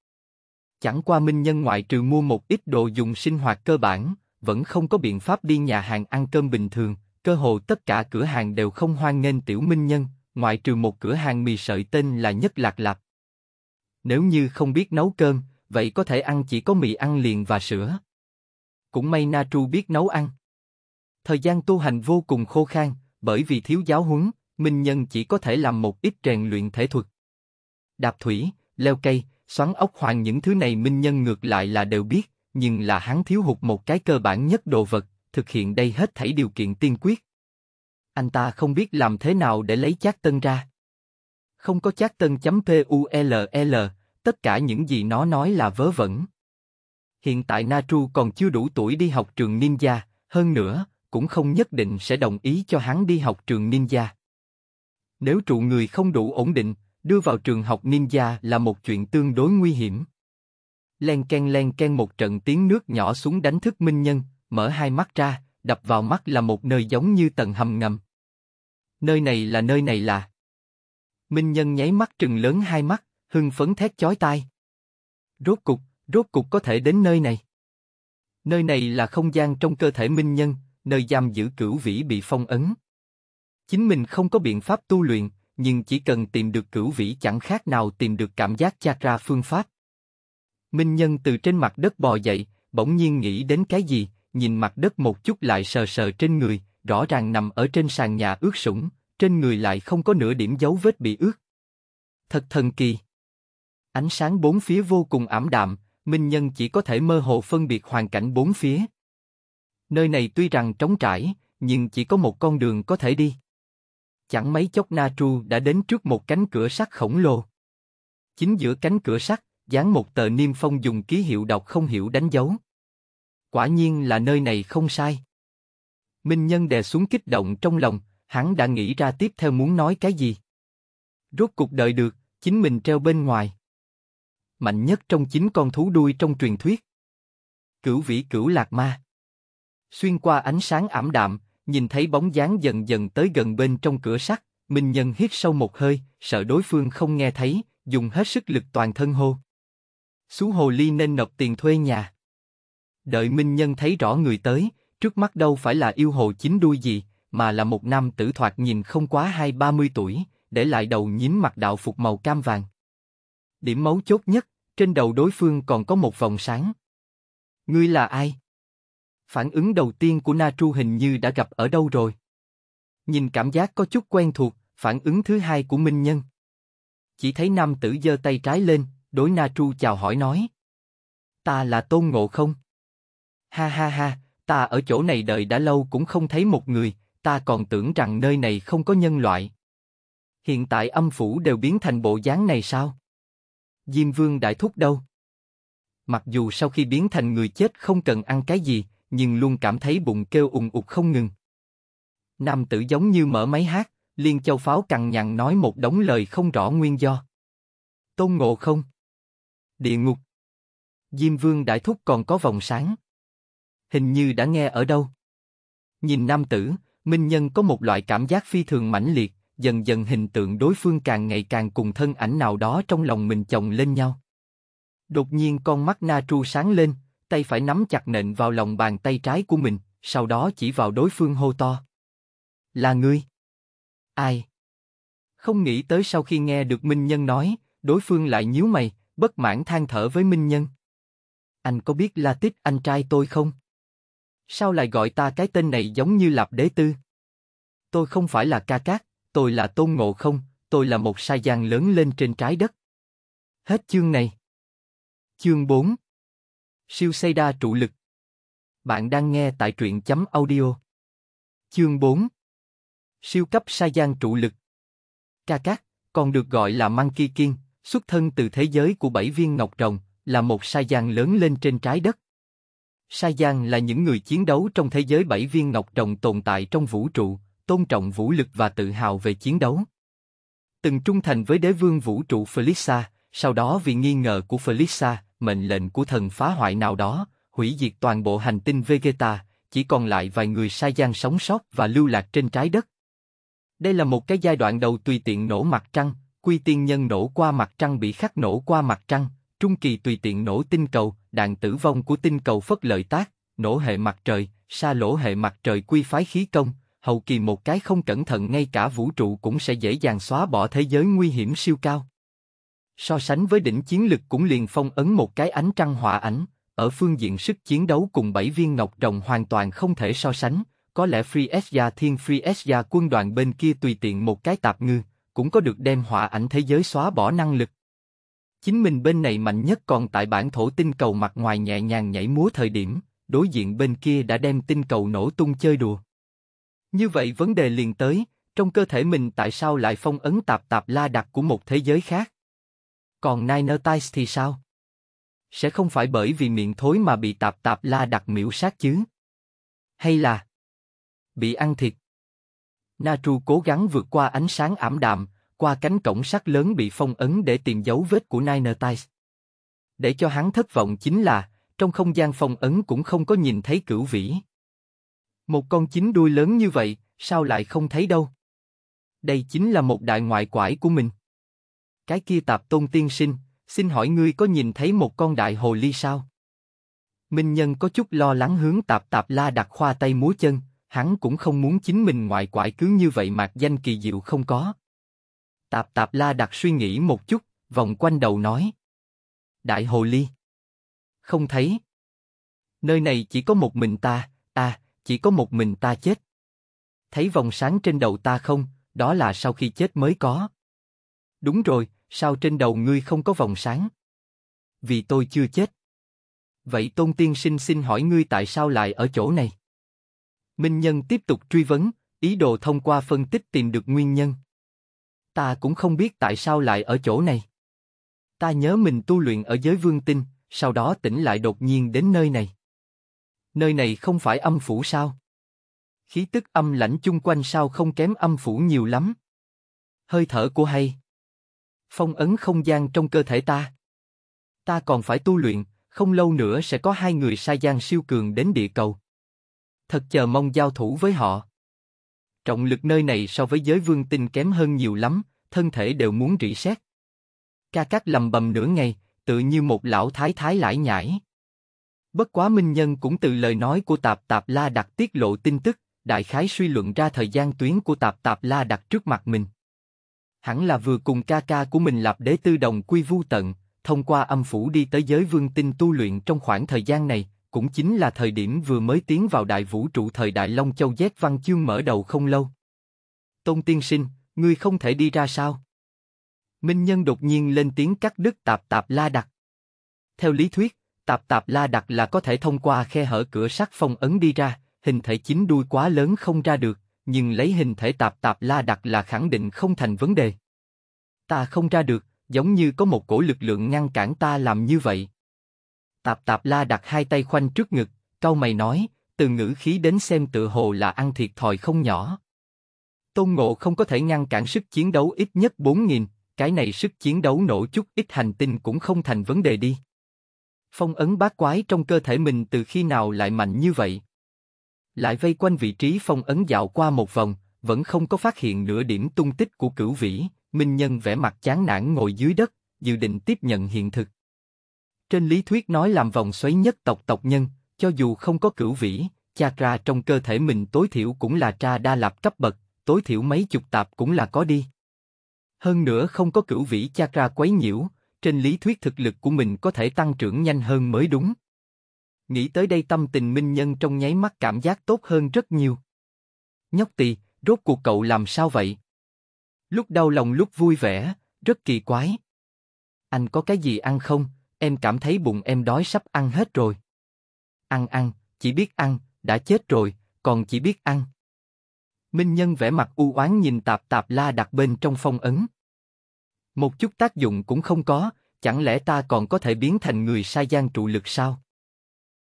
Chẳng qua minh nhân ngoại trừ mua một ít đồ dùng sinh hoạt cơ bản, vẫn không có biện pháp đi nhà hàng ăn cơm bình thường, cơ hồ tất cả cửa hàng đều không hoan nghênh tiểu minh nhân, ngoại trừ một cửa hàng mì sợi tên là Nhất Lạc Lạp. Nếu như không biết nấu cơm, vậy có thể ăn chỉ có mì ăn liền và sữa cũng may Na biết nấu ăn. Thời gian tu hành vô cùng khô khan, bởi vì thiếu giáo huấn, Minh Nhân chỉ có thể làm một ít rèn luyện thể thuật. Đạp thủy, leo cây, xoắn ốc hoàng những thứ này Minh Nhân ngược lại là đều biết, nhưng là hắn thiếu hụt một cái cơ bản nhất đồ vật, thực hiện đây hết thảy điều kiện tiên quyết. Anh ta không biết làm thế nào để lấy chát tân ra. Không có chát tân chấm u l l tất cả những gì nó nói là vớ vẩn. Hiện tại Natru còn chưa đủ tuổi đi học trường ninja, hơn nữa, cũng không nhất định sẽ đồng ý cho hắn đi học trường ninja. Nếu trụ người không đủ ổn định, đưa vào trường học ninja là một chuyện tương đối nguy hiểm. Len ken len ken một trận tiếng nước nhỏ xuống đánh thức Minh Nhân, mở hai mắt ra, đập vào mắt là một nơi giống như tầng hầm ngầm. Nơi này là nơi này là. Minh Nhân nháy mắt trừng lớn hai mắt, hưng phấn thét chói tai. Rốt cục, Rốt cục có thể đến nơi này. Nơi này là không gian trong cơ thể minh nhân, nơi giam giữ cửu vĩ bị phong ấn. Chính mình không có biện pháp tu luyện, nhưng chỉ cần tìm được cửu vĩ chẳng khác nào tìm được cảm giác chakra phương pháp. Minh nhân từ trên mặt đất bò dậy, bỗng nhiên nghĩ đến cái gì, nhìn mặt đất một chút lại sờ sờ trên người, rõ ràng nằm ở trên sàn nhà ướt sũng, trên người lại không có nửa điểm dấu vết bị ướt. Thật thần kỳ. Ánh sáng bốn phía vô cùng ảm đạm, Minh Nhân chỉ có thể mơ hồ phân biệt hoàn cảnh bốn phía. Nơi này tuy rằng trống trải, nhưng chỉ có một con đường có thể đi. Chẳng mấy chốc Na Tru đã đến trước một cánh cửa sắt khổng lồ. Chính giữa cánh cửa sắt, dán một tờ niêm phong dùng ký hiệu đọc không hiểu đánh dấu. Quả nhiên là nơi này không sai. Minh Nhân đè xuống kích động trong lòng, hắn đã nghĩ ra tiếp theo muốn nói cái gì. Rốt cuộc đợi được, chính mình treo bên ngoài mạnh nhất trong chín con thú đuôi trong truyền thuyết. Cửu vĩ cửu lạc ma. Xuyên qua ánh sáng ảm đạm, nhìn thấy bóng dáng dần dần tới gần bên trong cửa sắt, Minh Nhân hít sâu một hơi, sợ đối phương không nghe thấy, dùng hết sức lực toàn thân hô. Xú hồ ly nên nộp tiền thuê nhà. Đợi Minh Nhân thấy rõ người tới, trước mắt đâu phải là yêu hồ chín đuôi gì, mà là một nam tử thoạt nhìn không quá hai ba mươi tuổi, để lại đầu nhím mặt đạo phục màu cam vàng. Điểm mấu chốt nhất, trên đầu đối phương còn có một vòng sáng. Ngươi là ai? Phản ứng đầu tiên của Na Tru hình như đã gặp ở đâu rồi. Nhìn cảm giác có chút quen thuộc, phản ứng thứ hai của Minh Nhân. Chỉ thấy nam tử giơ tay trái lên, đối Na Tru chào hỏi nói. Ta là Tôn Ngộ không? Ha ha ha, ta ở chỗ này đợi đã lâu cũng không thấy một người, ta còn tưởng rằng nơi này không có nhân loại. Hiện tại âm phủ đều biến thành bộ dáng này sao? Diêm Vương Đại Thúc đâu? Mặc dù sau khi biến thành người chết không cần ăn cái gì, nhưng luôn cảm thấy bụng kêu ùng ục không ngừng. Nam tử giống như mở máy hát, Liên Châu Pháo cằn nhằn nói một đống lời không rõ nguyên do. Tôn ngộ không? Địa ngục. Diêm Vương Đại Thúc còn có vòng sáng. Hình như đã nghe ở đâu. Nhìn nam tử, Minh Nhân có một loại cảm giác phi thường mãnh liệt, dần dần hình tượng đối phương càng ngày càng cùng thân ảnh nào đó trong lòng mình chồng lên nhau. Đột nhiên con mắt Na Tru sáng lên, tay phải nắm chặt nện vào lòng bàn tay trái của mình, sau đó chỉ vào đối phương hô to. Là ngươi? Ai? Không nghĩ tới sau khi nghe được Minh Nhân nói, đối phương lại nhíu mày, bất mãn than thở với Minh Nhân. Anh có biết La Tích anh trai tôi không? Sao lại gọi ta cái tên này giống như Lạp Đế Tư? Tôi không phải là ca cát tôi là Tôn Ngộ Không, tôi là một sai gian lớn lên trên trái đất. Hết chương này. Chương 4 Siêu xây đa trụ lực Bạn đang nghe tại truyện chấm audio. Chương 4 Siêu cấp sai gian trụ lực Ca Cát, còn được gọi là ki kiên, xuất thân từ thế giới của bảy viên ngọc rồng, là một sai gian lớn lên trên trái đất. sai gian là những người chiến đấu trong thế giới bảy viên ngọc rồng tồn tại trong vũ trụ, tôn trọng vũ lực và tự hào về chiến đấu. Từng trung thành với đế vương vũ trụ Felisa, sau đó vì nghi ngờ của Felisa, mệnh lệnh của thần phá hoại nào đó, hủy diệt toàn bộ hành tinh Vegeta, chỉ còn lại vài người sai gian sống sót và lưu lạc trên trái đất. Đây là một cái giai đoạn đầu tùy tiện nổ mặt trăng, quy tiên nhân nổ qua mặt trăng bị khắc nổ qua mặt trăng, trung kỳ tùy tiện nổ tinh cầu, đạn tử vong của tinh cầu phất lợi tác, nổ hệ mặt trời, xa lỗ hệ mặt trời quy phái khí công, hậu kỳ một cái không cẩn thận ngay cả vũ trụ cũng sẽ dễ dàng xóa bỏ thế giới nguy hiểm siêu cao. So sánh với đỉnh chiến lực cũng liền phong ấn một cái ánh trăng hỏa ảnh, ở phương diện sức chiến đấu cùng bảy viên ngọc rồng hoàn toàn không thể so sánh, có lẽ Friesja Thiên Friesja quân đoàn bên kia tùy tiện một cái tạp ngư, cũng có được đem hỏa ảnh thế giới xóa bỏ năng lực. Chính mình bên này mạnh nhất còn tại bản thổ tinh cầu mặt ngoài nhẹ nhàng nhảy múa thời điểm, đối diện bên kia đã đem tinh cầu nổ tung chơi đùa. Như vậy vấn đề liền tới, trong cơ thể mình tại sao lại phong ấn tạp tạp la đặc của một thế giới khác? Còn Niner Tiles thì sao? Sẽ không phải bởi vì miệng thối mà bị tạp tạp la đặc miễu sát chứ? Hay là bị ăn thịt? Natru cố gắng vượt qua ánh sáng ảm đạm, qua cánh cổng sắt lớn bị phong ấn để tìm dấu vết của Niner Tiles. Để cho hắn thất vọng chính là, trong không gian phong ấn cũng không có nhìn thấy cửu vĩ. Một con chín đuôi lớn như vậy, sao lại không thấy đâu? Đây chính là một đại ngoại quải của mình. Cái kia tạp tôn tiên sinh, xin hỏi ngươi có nhìn thấy một con đại hồ ly sao? Minh Nhân có chút lo lắng hướng tạp tạp la đặt khoa tay múa chân, hắn cũng không muốn chính mình ngoại quải cứ như vậy mạc danh kỳ diệu không có. Tạp tạp la đặt suy nghĩ một chút, vòng quanh đầu nói. Đại hồ ly. Không thấy. Nơi này chỉ có một mình ta, ta, à, chỉ có một mình ta chết. Thấy vòng sáng trên đầu ta không, đó là sau khi chết mới có. Đúng rồi, sao trên đầu ngươi không có vòng sáng? Vì tôi chưa chết. Vậy Tôn Tiên Sinh xin hỏi ngươi tại sao lại ở chỗ này? Minh Nhân tiếp tục truy vấn, ý đồ thông qua phân tích tìm được nguyên nhân. Ta cũng không biết tại sao lại ở chỗ này. Ta nhớ mình tu luyện ở giới vương tinh, sau đó tỉnh lại đột nhiên đến nơi này nơi này không phải âm phủ sao? Khí tức âm lãnh chung quanh sao không kém âm phủ nhiều lắm? Hơi thở của hay. Phong ấn không gian trong cơ thể ta. Ta còn phải tu luyện, không lâu nữa sẽ có hai người sai gian siêu cường đến địa cầu. Thật chờ mong giao thủ với họ. Trọng lực nơi này so với giới vương tinh kém hơn nhiều lắm, thân thể đều muốn rỉ sét. Ca cát lầm bầm nửa ngày, tự như một lão thái thái lải nhải. Bất quá Minh Nhân cũng từ lời nói của Tạp Tạp La đặt tiết lộ tin tức, đại khái suy luận ra thời gian tuyến của Tạp Tạp La đặt trước mặt mình. Hẳn là vừa cùng ca ca của mình lập đế tư đồng quy vu tận, thông qua âm phủ đi tới giới vương tinh tu luyện trong khoảng thời gian này, cũng chính là thời điểm vừa mới tiến vào đại vũ trụ thời đại Long Châu Giác Văn Chương mở đầu không lâu. Tôn Tiên Sinh, ngươi không thể đi ra sao? Minh Nhân đột nhiên lên tiếng cắt đứt Tạp Tạp La đặt. Theo lý thuyết, Tạp tạp la đặt là có thể thông qua khe hở cửa sắt phong ấn đi ra, hình thể chín đuôi quá lớn không ra được, nhưng lấy hình thể tạp tạp la đặt là khẳng định không thành vấn đề. Ta không ra được, giống như có một cổ lực lượng ngăn cản ta làm như vậy. Tạp tạp la đặt hai tay khoanh trước ngực, Câu mày nói, từ ngữ khí đến xem tự hồ là ăn thiệt thòi không nhỏ. Tôn Ngộ không có thể ngăn cản sức chiến đấu ít nhất 4.000, cái này sức chiến đấu nổ chút ít hành tinh cũng không thành vấn đề đi. Phong ấn bát quái trong cơ thể mình từ khi nào lại mạnh như vậy? Lại vây quanh vị trí phong ấn dạo qua một vòng, vẫn không có phát hiện nửa điểm tung tích của cửu vĩ, Minh Nhân vẻ mặt chán nản ngồi dưới đất, dự định tiếp nhận hiện thực. Trên lý thuyết nói làm vòng xoáy nhất tộc tộc nhân, cho dù không có cửu vĩ, chakra trong cơ thể mình tối thiểu cũng là tra đa lạp cấp bậc, tối thiểu mấy chục tạp cũng là có đi. Hơn nữa không có cửu vĩ chakra quấy nhiễu, trên lý thuyết thực lực của mình có thể tăng trưởng nhanh hơn mới đúng. Nghĩ tới đây tâm tình minh nhân trong nháy mắt cảm giác tốt hơn rất nhiều. Nhóc tỳ, rốt cuộc cậu làm sao vậy? Lúc đau lòng lúc vui vẻ, rất kỳ quái. Anh có cái gì ăn không? Em cảm thấy bụng em đói sắp ăn hết rồi. Ăn ăn, chỉ biết ăn, đã chết rồi, còn chỉ biết ăn. Minh Nhân vẻ mặt u oán nhìn tạp tạp la đặt bên trong phong ấn. Một chút tác dụng cũng không có, chẳng lẽ ta còn có thể biến thành người sai gian trụ lực sao?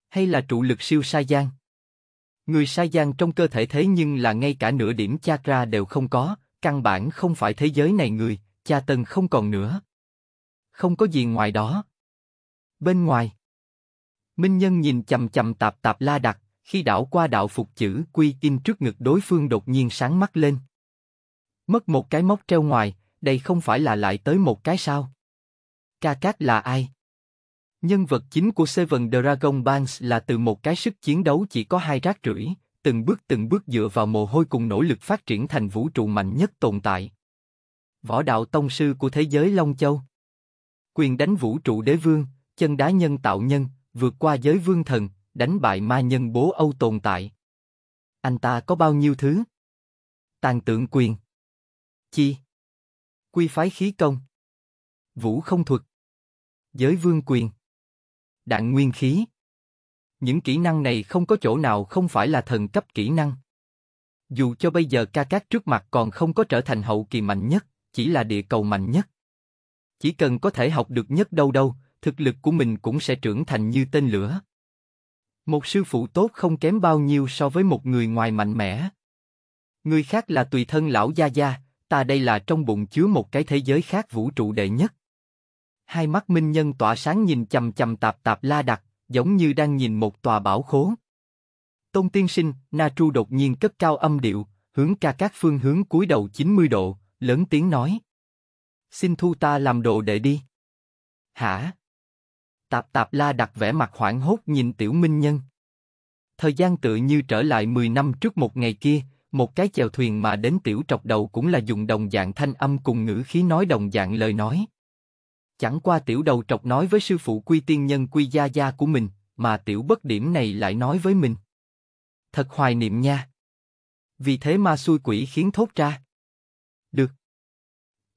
Hay là trụ lực siêu sai gian? Người sai gian trong cơ thể thế nhưng là ngay cả nửa điểm chakra đều không có, căn bản không phải thế giới này người, cha tân không còn nữa. Không có gì ngoài đó. Bên ngoài, Minh Nhân nhìn chầm chầm tạp tạp la đặt, khi đảo qua đạo phục chữ quy in trước ngực đối phương đột nhiên sáng mắt lên. Mất một cái móc treo ngoài, đây không phải là lại tới một cái sao? Ca Cát là ai? Nhân vật chính của Seven Dragon Banks là từ một cái sức chiến đấu chỉ có hai rác rưởi, từng bước từng bước dựa vào mồ hôi cùng nỗ lực phát triển thành vũ trụ mạnh nhất tồn tại. Võ đạo tông sư của thế giới Long Châu. Quyền đánh vũ trụ đế vương, chân đá nhân tạo nhân, vượt qua giới vương thần, đánh bại ma nhân bố Âu tồn tại. Anh ta có bao nhiêu thứ? Tàn tượng quyền. Chi? Quy phái khí công. Vũ không thuật. Giới vương quyền. Đạn nguyên khí. Những kỹ năng này không có chỗ nào không phải là thần cấp kỹ năng. Dù cho bây giờ ca cát trước mặt còn không có trở thành hậu kỳ mạnh nhất, chỉ là địa cầu mạnh nhất. Chỉ cần có thể học được nhất đâu đâu, thực lực của mình cũng sẽ trưởng thành như tên lửa. Một sư phụ tốt không kém bao nhiêu so với một người ngoài mạnh mẽ. Người khác là tùy thân lão gia gia, ta đây là trong bụng chứa một cái thế giới khác vũ trụ đệ nhất. Hai mắt minh nhân tỏa sáng nhìn chầm chầm tạp tạp la đặt, giống như đang nhìn một tòa bảo khố. Tôn tiên sinh, Na Tru đột nhiên cất cao âm điệu, hướng ca các phương hướng cúi đầu 90 độ, lớn tiếng nói. Xin thu ta làm đồ đệ đi. Hả? Tạp tạp la đặt vẻ mặt hoảng hốt nhìn tiểu minh nhân. Thời gian tự như trở lại 10 năm trước một ngày kia, một cái chèo thuyền mà đến tiểu trọc đầu cũng là dùng đồng dạng thanh âm cùng ngữ khí nói đồng dạng lời nói. Chẳng qua tiểu đầu trọc nói với sư phụ quy tiên nhân quy gia gia của mình, mà tiểu bất điểm này lại nói với mình. Thật hoài niệm nha. Vì thế ma xui quỷ khiến thốt ra. Được.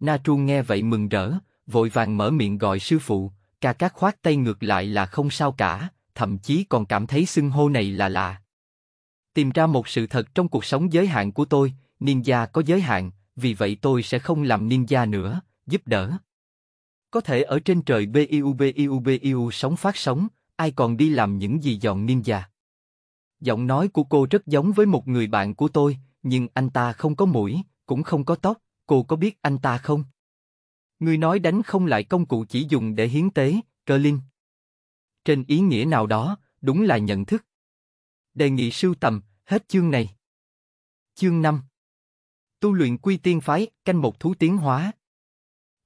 Na Tru nghe vậy mừng rỡ, vội vàng mở miệng gọi sư phụ, ca cát khoát tay ngược lại là không sao cả, thậm chí còn cảm thấy xưng hô này là lạ tìm ra một sự thật trong cuộc sống giới hạn của tôi, ninja có giới hạn, vì vậy tôi sẽ không làm ninja nữa, giúp đỡ. Có thể ở trên trời BIU BIU BIU sống phát sống, ai còn đi làm những gì dọn ninja. Giọng nói của cô rất giống với một người bạn của tôi, nhưng anh ta không có mũi, cũng không có tóc, cô có biết anh ta không? Người nói đánh không lại công cụ chỉ dùng để hiến tế, cơ linh. Trên ý nghĩa nào đó, đúng là nhận thức, đề nghị sưu tầm, hết chương này. Chương 5 Tu luyện quy tiên phái, canh một thú tiến hóa.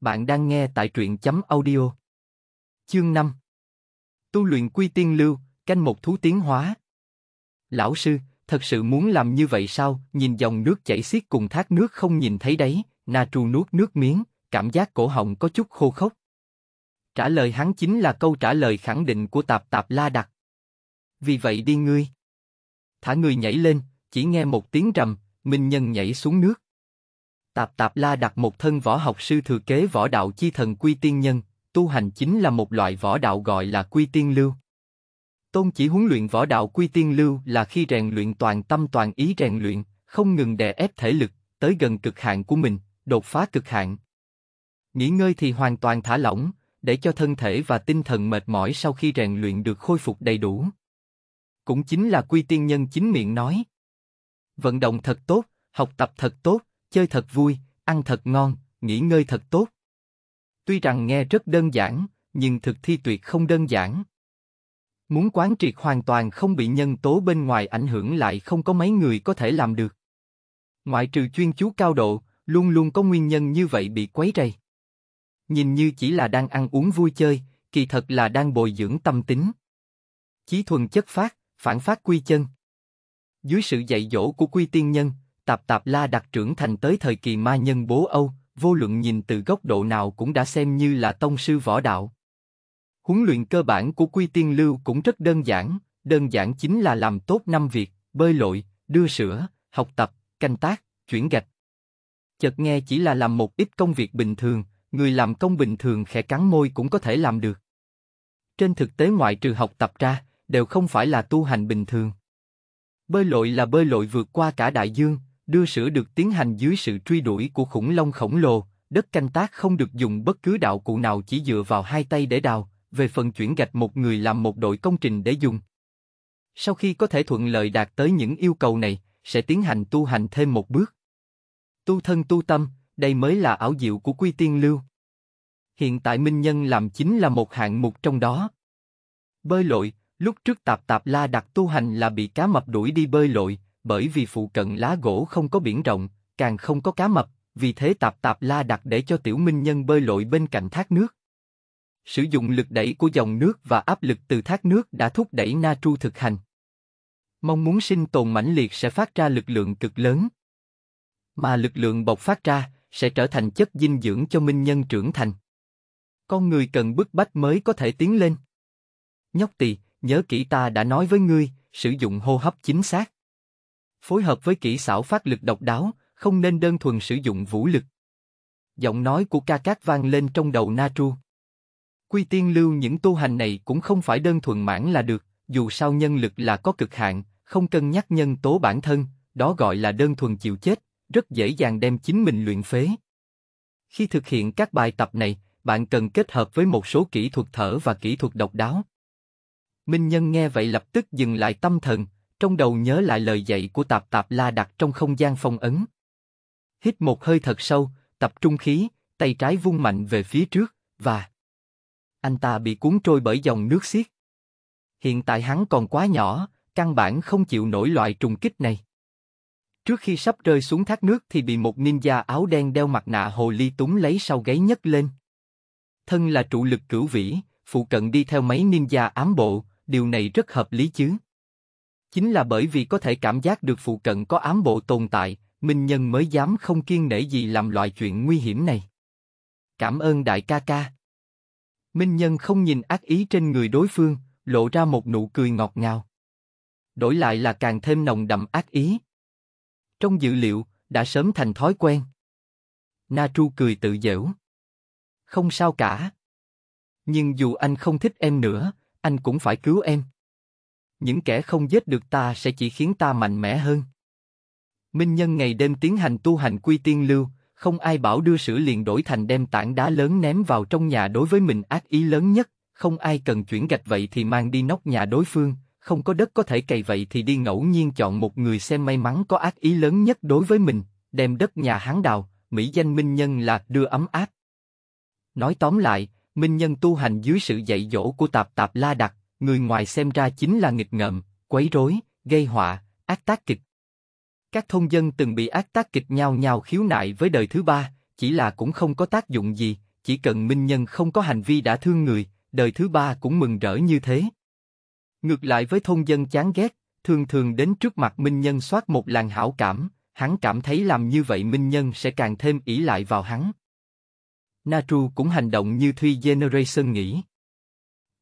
Bạn đang nghe tại truyện chấm audio. Chương 5 Tu luyện quy tiên lưu, canh một thú tiến hóa. Lão sư, thật sự muốn làm như vậy sao? Nhìn dòng nước chảy xiết cùng thác nước không nhìn thấy đấy, Na Trù nuốt nước miếng, cảm giác cổ họng có chút khô khốc. Trả lời hắn chính là câu trả lời khẳng định của Tạp Tạp La đặt Vì vậy đi ngươi thả người nhảy lên, chỉ nghe một tiếng rầm, Minh Nhân nhảy xuống nước. Tạp Tạp La đặt một thân võ học sư thừa kế võ đạo chi thần Quy Tiên Nhân, tu hành chính là một loại võ đạo gọi là Quy Tiên Lưu. Tôn chỉ huấn luyện võ đạo Quy Tiên Lưu là khi rèn luyện toàn tâm toàn ý rèn luyện, không ngừng đè ép thể lực, tới gần cực hạn của mình, đột phá cực hạn. Nghỉ ngơi thì hoàn toàn thả lỏng, để cho thân thể và tinh thần mệt mỏi sau khi rèn luyện được khôi phục đầy đủ cũng chính là quy tiên nhân chính miệng nói. Vận động thật tốt, học tập thật tốt, chơi thật vui, ăn thật ngon, nghỉ ngơi thật tốt. Tuy rằng nghe rất đơn giản, nhưng thực thi tuyệt không đơn giản. Muốn quán triệt hoàn toàn không bị nhân tố bên ngoài ảnh hưởng lại không có mấy người có thể làm được. Ngoại trừ chuyên chú cao độ, luôn luôn có nguyên nhân như vậy bị quấy rầy. Nhìn như chỉ là đang ăn uống vui chơi, kỳ thật là đang bồi dưỡng tâm tính. Chí thuần chất phát, phản phát quy chân. Dưới sự dạy dỗ của quy tiên nhân, Tạp Tạp La đặt trưởng thành tới thời kỳ ma nhân bố Âu, vô luận nhìn từ góc độ nào cũng đã xem như là tông sư võ đạo. Huấn luyện cơ bản của quy tiên lưu cũng rất đơn giản, đơn giản chính là làm tốt năm việc, bơi lội, đưa sữa, học tập, canh tác, chuyển gạch. Chợt nghe chỉ là làm một ít công việc bình thường, người làm công bình thường khẽ cắn môi cũng có thể làm được. Trên thực tế ngoại trừ học tập ra, đều không phải là tu hành bình thường. Bơi lội là bơi lội vượt qua cả đại dương, đưa sữa được tiến hành dưới sự truy đuổi của khủng long khổng lồ, đất canh tác không được dùng bất cứ đạo cụ nào chỉ dựa vào hai tay để đào, về phần chuyển gạch một người làm một đội công trình để dùng. Sau khi có thể thuận lợi đạt tới những yêu cầu này, sẽ tiến hành tu hành thêm một bước. Tu thân tu tâm, đây mới là ảo diệu của quy tiên lưu. Hiện tại Minh Nhân làm chính là một hạng mục trong đó. Bơi lội, Lúc trước Tạp Tạp La đặt tu hành là bị cá mập đuổi đi bơi lội, bởi vì phụ cận lá gỗ không có biển rộng, càng không có cá mập, vì thế Tạp Tạp La đặt để cho Tiểu Minh Nhân bơi lội bên cạnh thác nước. Sử dụng lực đẩy của dòng nước và áp lực từ thác nước đã thúc đẩy Na Tru thực hành. Mong muốn sinh tồn mãnh liệt sẽ phát ra lực lượng cực lớn. Mà lực lượng bộc phát ra sẽ trở thành chất dinh dưỡng cho Minh Nhân trưởng thành. Con người cần bức bách mới có thể tiến lên. Nhóc tỳ, Nhớ kỹ ta đã nói với ngươi, sử dụng hô hấp chính xác. Phối hợp với kỹ xảo phát lực độc đáo, không nên đơn thuần sử dụng vũ lực. Giọng nói của ca cát vang lên trong đầu Na Tru. Quy tiên lưu những tu hành này cũng không phải đơn thuần mãn là được, dù sao nhân lực là có cực hạn, không cân nhắc nhân tố bản thân, đó gọi là đơn thuần chịu chết, rất dễ dàng đem chính mình luyện phế. Khi thực hiện các bài tập này, bạn cần kết hợp với một số kỹ thuật thở và kỹ thuật độc đáo. Minh Nhân nghe vậy lập tức dừng lại tâm thần, trong đầu nhớ lại lời dạy của Tạp Tạp La đặt trong không gian phong ấn. Hít một hơi thật sâu, tập trung khí, tay trái vung mạnh về phía trước, và... Anh ta bị cuốn trôi bởi dòng nước xiết. Hiện tại hắn còn quá nhỏ, căn bản không chịu nổi loại trùng kích này. Trước khi sắp rơi xuống thác nước thì bị một ninja áo đen đeo mặt nạ hồ ly túng lấy sau gáy nhấc lên. Thân là trụ lực cửu vĩ, phụ cận đi theo mấy ninja ám bộ, điều này rất hợp lý chứ. Chính là bởi vì có thể cảm giác được phụ cận có ám bộ tồn tại, Minh Nhân mới dám không kiên nể gì làm loại chuyện nguy hiểm này. Cảm ơn đại ca ca. Minh Nhân không nhìn ác ý trên người đối phương, lộ ra một nụ cười ngọt ngào. Đổi lại là càng thêm nồng đậm ác ý. Trong dự liệu, đã sớm thành thói quen. Na Tru cười tự giễu. Không sao cả. Nhưng dù anh không thích em nữa, anh cũng phải cứu em. Những kẻ không giết được ta sẽ chỉ khiến ta mạnh mẽ hơn. Minh nhân ngày đêm tiến hành tu hành quy tiên lưu, không ai bảo đưa sữa liền đổi thành đem tảng đá lớn ném vào trong nhà đối với mình ác ý lớn nhất, không ai cần chuyển gạch vậy thì mang đi nóc nhà đối phương, không có đất có thể cày vậy thì đi ngẫu nhiên chọn một người xem may mắn có ác ý lớn nhất đối với mình, đem đất nhà hắn đào, mỹ danh minh nhân là đưa ấm áp. Nói tóm lại, minh nhân tu hành dưới sự dạy dỗ của tạp tạp la đặt, người ngoài xem ra chính là nghịch ngợm, quấy rối, gây họa, ác tác kịch. Các thôn dân từng bị ác tác kịch nhau nhau khiếu nại với đời thứ ba, chỉ là cũng không có tác dụng gì, chỉ cần minh nhân không có hành vi đã thương người, đời thứ ba cũng mừng rỡ như thế. Ngược lại với thôn dân chán ghét, thường thường đến trước mặt minh nhân soát một làn hảo cảm, hắn cảm thấy làm như vậy minh nhân sẽ càng thêm ỷ lại vào hắn. Naru cũng hành động như Thuy Generation nghĩ.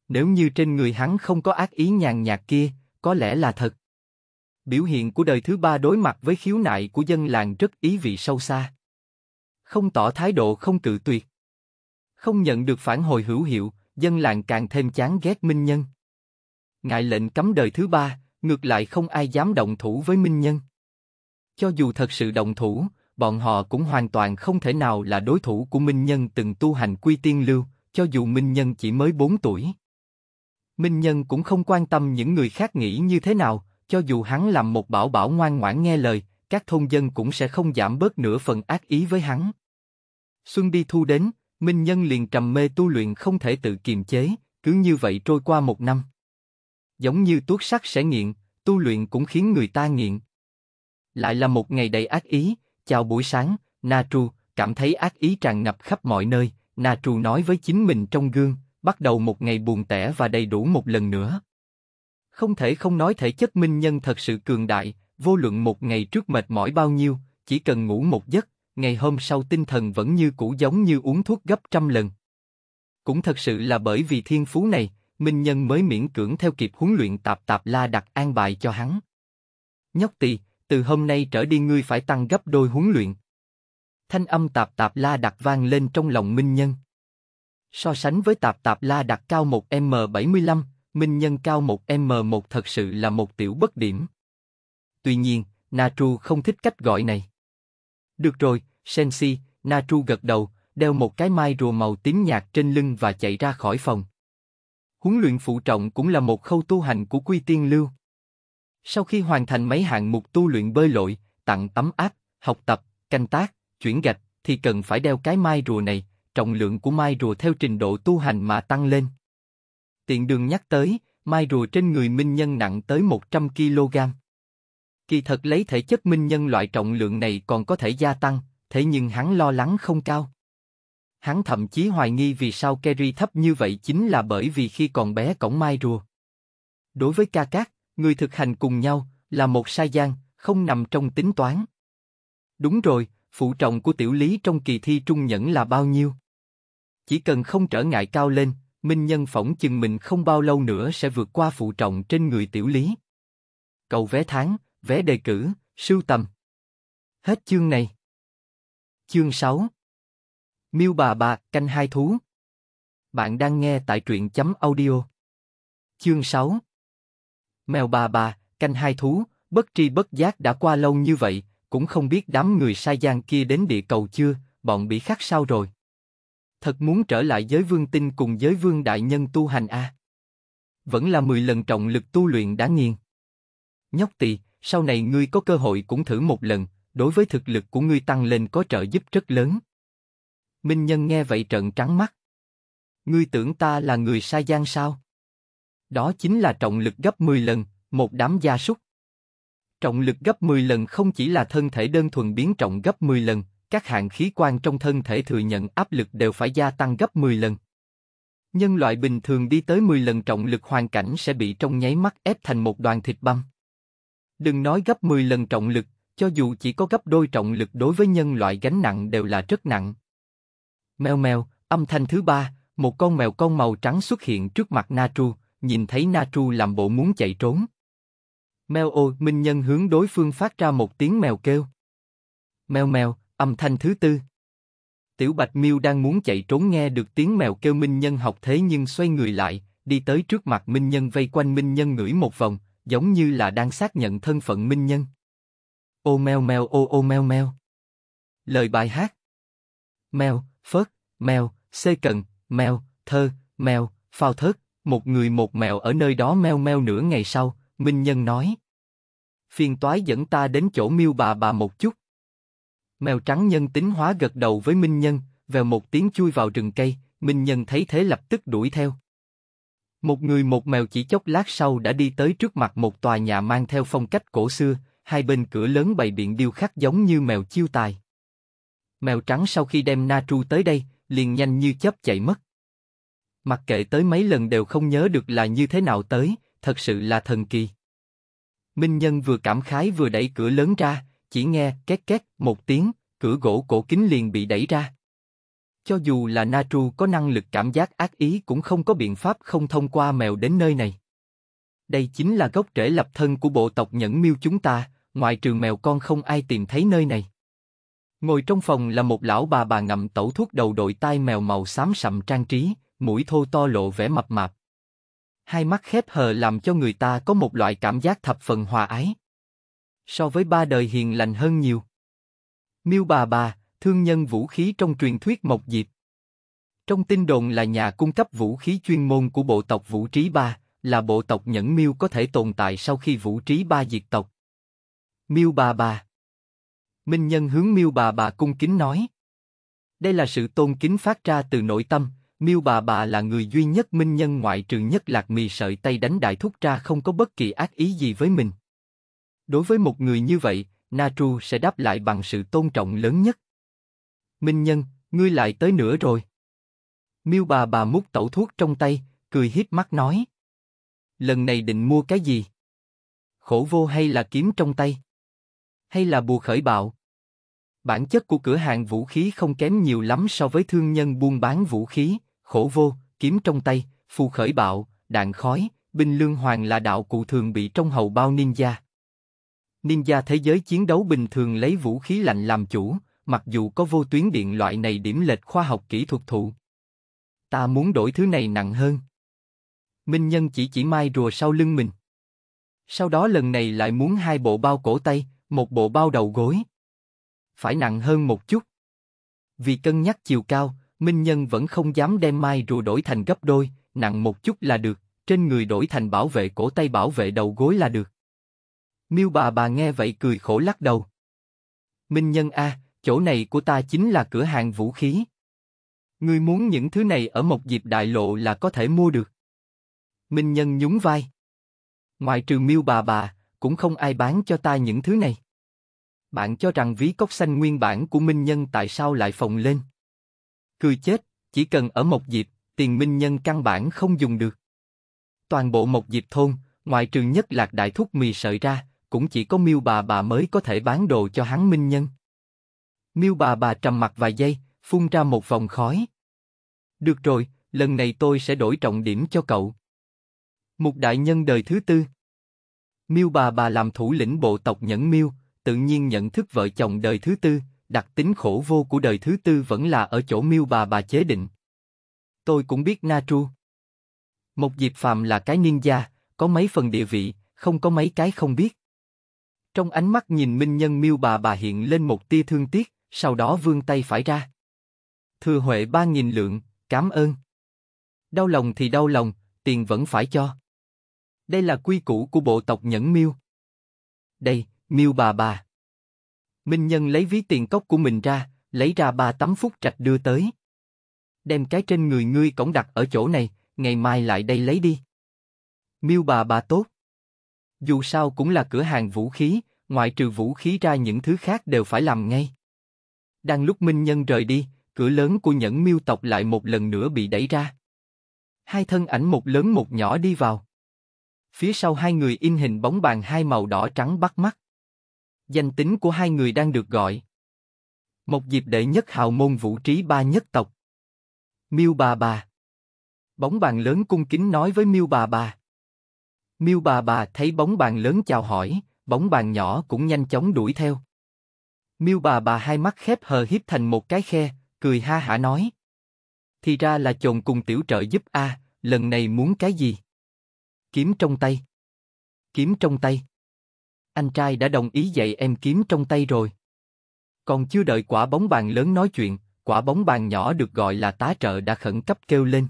Nếu như trên người hắn không có ác ý nhàn nhạt kia, có lẽ là thật. Biểu hiện của đời thứ ba đối mặt với khiếu nại của dân làng rất ý vị sâu xa. Không tỏ thái độ không cự tuyệt. Không nhận được phản hồi hữu hiệu, dân làng càng thêm chán ghét Minh Nhân. Ngại lệnh cấm đời thứ ba, ngược lại không ai dám động thủ với Minh Nhân. Cho dù thật sự động thủ, bọn họ cũng hoàn toàn không thể nào là đối thủ của Minh Nhân từng tu hành quy tiên lưu, cho dù Minh Nhân chỉ mới 4 tuổi. Minh Nhân cũng không quan tâm những người khác nghĩ như thế nào, cho dù hắn làm một bảo bảo ngoan ngoãn nghe lời, các thôn dân cũng sẽ không giảm bớt nửa phần ác ý với hắn. Xuân đi thu đến, Minh Nhân liền trầm mê tu luyện không thể tự kiềm chế, cứ như vậy trôi qua một năm. Giống như tuốt sắt sẽ nghiện, tu luyện cũng khiến người ta nghiện. Lại là một ngày đầy ác ý, Chào buổi sáng, Natru, cảm thấy ác ý tràn ngập khắp mọi nơi, Natru nói với chính mình trong gương, bắt đầu một ngày buồn tẻ và đầy đủ một lần nữa. Không thể không nói thể chất minh nhân thật sự cường đại, vô luận một ngày trước mệt mỏi bao nhiêu, chỉ cần ngủ một giấc, ngày hôm sau tinh thần vẫn như cũ giống như uống thuốc gấp trăm lần. Cũng thật sự là bởi vì thiên phú này, minh nhân mới miễn cưỡng theo kịp huấn luyện tạp tạp la đặt an bài cho hắn. Nhóc tỳ, từ hôm nay trở đi ngươi phải tăng gấp đôi huấn luyện. Thanh âm tạp tạp la đặt vang lên trong lòng Minh Nhân. So sánh với tạp tạp la đặt cao 1m75, Minh Nhân cao 1m1 thật sự là một tiểu bất điểm. Tuy nhiên, Natru không thích cách gọi này. Được rồi, Sensi, Natru gật đầu, đeo một cái mai rùa màu tím nhạt trên lưng và chạy ra khỏi phòng. Huấn luyện phụ trọng cũng là một khâu tu hành của Quy Tiên Lưu. Sau khi hoàn thành mấy hạng mục tu luyện bơi lội, tặng tấm áp, học tập, canh tác, chuyển gạch, thì cần phải đeo cái mai rùa này, trọng lượng của mai rùa theo trình độ tu hành mà tăng lên. Tiện đường nhắc tới, mai rùa trên người minh nhân nặng tới 100 kg. Kỳ thật lấy thể chất minh nhân loại trọng lượng này còn có thể gia tăng, thế nhưng hắn lo lắng không cao. Hắn thậm chí hoài nghi vì sao Kerry thấp như vậy chính là bởi vì khi còn bé cổng mai rùa. Đối với ca cát, người thực hành cùng nhau là một sai gian, không nằm trong tính toán. Đúng rồi, phụ trọng của tiểu lý trong kỳ thi trung nhẫn là bao nhiêu? Chỉ cần không trở ngại cao lên, Minh Nhân phỏng chừng mình không bao lâu nữa sẽ vượt qua phụ trọng trên người tiểu lý. Cầu vé tháng, vé đề cử, sưu tầm. Hết chương này. Chương 6 Miêu bà bà, canh hai thú. Bạn đang nghe tại truyện chấm audio. Chương 6 Mèo bà bà, canh hai thú, bất tri bất giác đã qua lâu như vậy, cũng không biết đám người sai gian kia đến địa cầu chưa, bọn bị khắc sao rồi. Thật muốn trở lại giới vương tinh cùng giới vương đại nhân tu hành a. À? Vẫn là 10 lần trọng lực tu luyện đã nghiền. Nhóc tỳ, sau này ngươi có cơ hội cũng thử một lần, đối với thực lực của ngươi tăng lên có trợ giúp rất lớn. Minh Nhân nghe vậy trợn trắng mắt. Ngươi tưởng ta là người sai gian sao? Đó chính là trọng lực gấp 10 lần, một đám gia súc. Trọng lực gấp 10 lần không chỉ là thân thể đơn thuần biến trọng gấp 10 lần, các hạng khí quan trong thân thể thừa nhận áp lực đều phải gia tăng gấp 10 lần. Nhân loại bình thường đi tới 10 lần trọng lực hoàn cảnh sẽ bị trong nháy mắt ép thành một đoàn thịt băm. Đừng nói gấp 10 lần trọng lực, cho dù chỉ có gấp đôi trọng lực đối với nhân loại gánh nặng đều là rất nặng. Mèo mèo, âm thanh thứ ba, một con mèo con màu trắng xuất hiện trước mặt Natru, nhìn thấy Natru làm bộ muốn chạy trốn. Mèo ô, minh nhân hướng đối phương phát ra một tiếng mèo kêu. Mèo mèo, âm thanh thứ tư. Tiểu Bạch Miêu đang muốn chạy trốn nghe được tiếng mèo kêu minh nhân học thế nhưng xoay người lại, đi tới trước mặt minh nhân vây quanh minh nhân ngửi một vòng, giống như là đang xác nhận thân phận minh nhân. Ô mèo mèo ô ô mèo mèo. Lời bài hát. Mèo, phớt, mèo, xê cần, mèo, thơ, mèo, phao thớt, một người một mèo ở nơi đó meo meo nửa ngày sau, Minh Nhân nói. Phiền toái dẫn ta đến chỗ miêu bà bà một chút. Mèo trắng nhân tính hóa gật đầu với Minh Nhân, vèo một tiếng chui vào rừng cây, Minh Nhân thấy thế lập tức đuổi theo. Một người một mèo chỉ chốc lát sau đã đi tới trước mặt một tòa nhà mang theo phong cách cổ xưa, hai bên cửa lớn bày biện điêu khắc giống như mèo chiêu tài. Mèo trắng sau khi đem Natru tới đây, liền nhanh như chớp chạy mất. Mặc kệ tới mấy lần đều không nhớ được là như thế nào tới, thật sự là thần kỳ. Minh Nhân vừa cảm khái vừa đẩy cửa lớn ra, chỉ nghe két két một tiếng, cửa gỗ cổ kính liền bị đẩy ra. Cho dù là Na có năng lực cảm giác ác ý cũng không có biện pháp không thông qua mèo đến nơi này. Đây chính là gốc rễ lập thân của bộ tộc nhẫn miêu chúng ta, ngoài trừ mèo con không ai tìm thấy nơi này. Ngồi trong phòng là một lão bà bà ngậm tẩu thuốc đầu đội tai mèo màu xám sậm trang trí, mũi thô to lộ vẻ mập mạp. Hai mắt khép hờ làm cho người ta có một loại cảm giác thập phần hòa ái. So với ba đời hiền lành hơn nhiều. Miêu bà bà, thương nhân vũ khí trong truyền thuyết Mộc Diệp. Trong tin đồn là nhà cung cấp vũ khí chuyên môn của bộ tộc Vũ Trí Ba, là bộ tộc Nhẫn Miêu có thể tồn tại sau khi Vũ Trí Ba diệt tộc. Miêu bà bà Minh Nhân hướng Miêu bà bà cung kính nói. Đây là sự tôn kính phát ra từ nội tâm, Miêu bà bà là người duy nhất minh nhân ngoại trừ nhất lạc mì sợi tay đánh đại thúc ra không có bất kỳ ác ý gì với mình. Đối với một người như vậy, Natru sẽ đáp lại bằng sự tôn trọng lớn nhất. Minh nhân, ngươi lại tới nữa rồi. Miêu bà bà múc tẩu thuốc trong tay, cười híp mắt nói. Lần này định mua cái gì? Khổ vô hay là kiếm trong tay? Hay là bùa khởi bạo? Bản chất của cửa hàng vũ khí không kém nhiều lắm so với thương nhân buôn bán vũ khí, khổ vô, kiếm trong tay, phù khởi bạo, đạn khói, binh lương hoàng là đạo cụ thường bị trong hầu bao ninja. Ninja thế giới chiến đấu bình thường lấy vũ khí lạnh làm chủ, mặc dù có vô tuyến điện loại này điểm lệch khoa học kỹ thuật thụ. Ta muốn đổi thứ này nặng hơn. Minh Nhân chỉ chỉ mai rùa sau lưng mình. Sau đó lần này lại muốn hai bộ bao cổ tay, một bộ bao đầu gối. Phải nặng hơn một chút. Vì cân nhắc chiều cao, Minh Nhân vẫn không dám đem mai rùa đổi thành gấp đôi, nặng một chút là được, trên người đổi thành bảo vệ cổ tay bảo vệ đầu gối là được. Miêu bà bà nghe vậy cười khổ lắc đầu. Minh Nhân a, à, chỗ này của ta chính là cửa hàng vũ khí. Ngươi muốn những thứ này ở một dịp đại lộ là có thể mua được. Minh Nhân nhún vai. Ngoài trừ miêu bà bà, cũng không ai bán cho ta những thứ này. Bạn cho rằng ví cốc xanh nguyên bản của Minh Nhân tại sao lại phồng lên? Cười chết, chỉ cần ở một dịp, tiền minh nhân căn bản không dùng được. Toàn bộ một dịp thôn, ngoại trường nhất lạc đại thúc mì sợi ra, cũng chỉ có miêu bà bà mới có thể bán đồ cho hắn minh nhân. Miêu bà bà trầm mặt vài giây, phun ra một vòng khói. Được rồi, lần này tôi sẽ đổi trọng điểm cho cậu. Một đại nhân đời thứ tư. Miêu bà bà làm thủ lĩnh bộ tộc Nhẫn Miêu, tự nhiên nhận thức vợ chồng đời thứ tư, đặc tính khổ vô của đời thứ tư vẫn là ở chỗ miêu bà bà chế định. Tôi cũng biết Na Tru. Một Diệp Phàm là cái niên gia, có mấy phần địa vị, không có mấy cái không biết. Trong ánh mắt nhìn minh nhân miêu bà bà hiện lên một tia thương tiếc, sau đó vươn tay phải ra. Thừa Huệ ba nghìn lượng, cảm ơn. Đau lòng thì đau lòng, tiền vẫn phải cho. Đây là quy củ của bộ tộc Nhẫn Miêu. Đây, Miêu bà bà. Minh Nhân lấy ví tiền cốc của mình ra, lấy ra ba tấm phúc trạch đưa tới. Đem cái trên người ngươi cổng đặt ở chỗ này, ngày mai lại đây lấy đi. Miêu bà bà tốt. Dù sao cũng là cửa hàng vũ khí, ngoại trừ vũ khí ra những thứ khác đều phải làm ngay. Đang lúc Minh Nhân rời đi, cửa lớn của nhẫn miêu tộc lại một lần nữa bị đẩy ra. Hai thân ảnh một lớn một nhỏ đi vào. Phía sau hai người in hình bóng bàn hai màu đỏ trắng bắt mắt. Danh tính của hai người đang được gọi. Một dịp đệ nhất hào môn vũ trí ba nhất tộc. Miêu bà bà. Bóng bàn lớn cung kính nói với Miêu bà bà. Miêu bà bà thấy bóng bàn lớn chào hỏi, bóng bàn nhỏ cũng nhanh chóng đuổi theo. Miêu bà bà hai mắt khép hờ hiếp thành một cái khe, cười ha hả nói. Thì ra là chồng cùng tiểu trợ giúp a, lần này muốn cái gì? Kiếm trong tay. Kiếm trong tay. Anh trai đã đồng ý dạy em kiếm trong tay rồi. Còn chưa đợi quả bóng bàn lớn nói chuyện, quả bóng bàn nhỏ được gọi là tá trợ đã khẩn cấp kêu lên.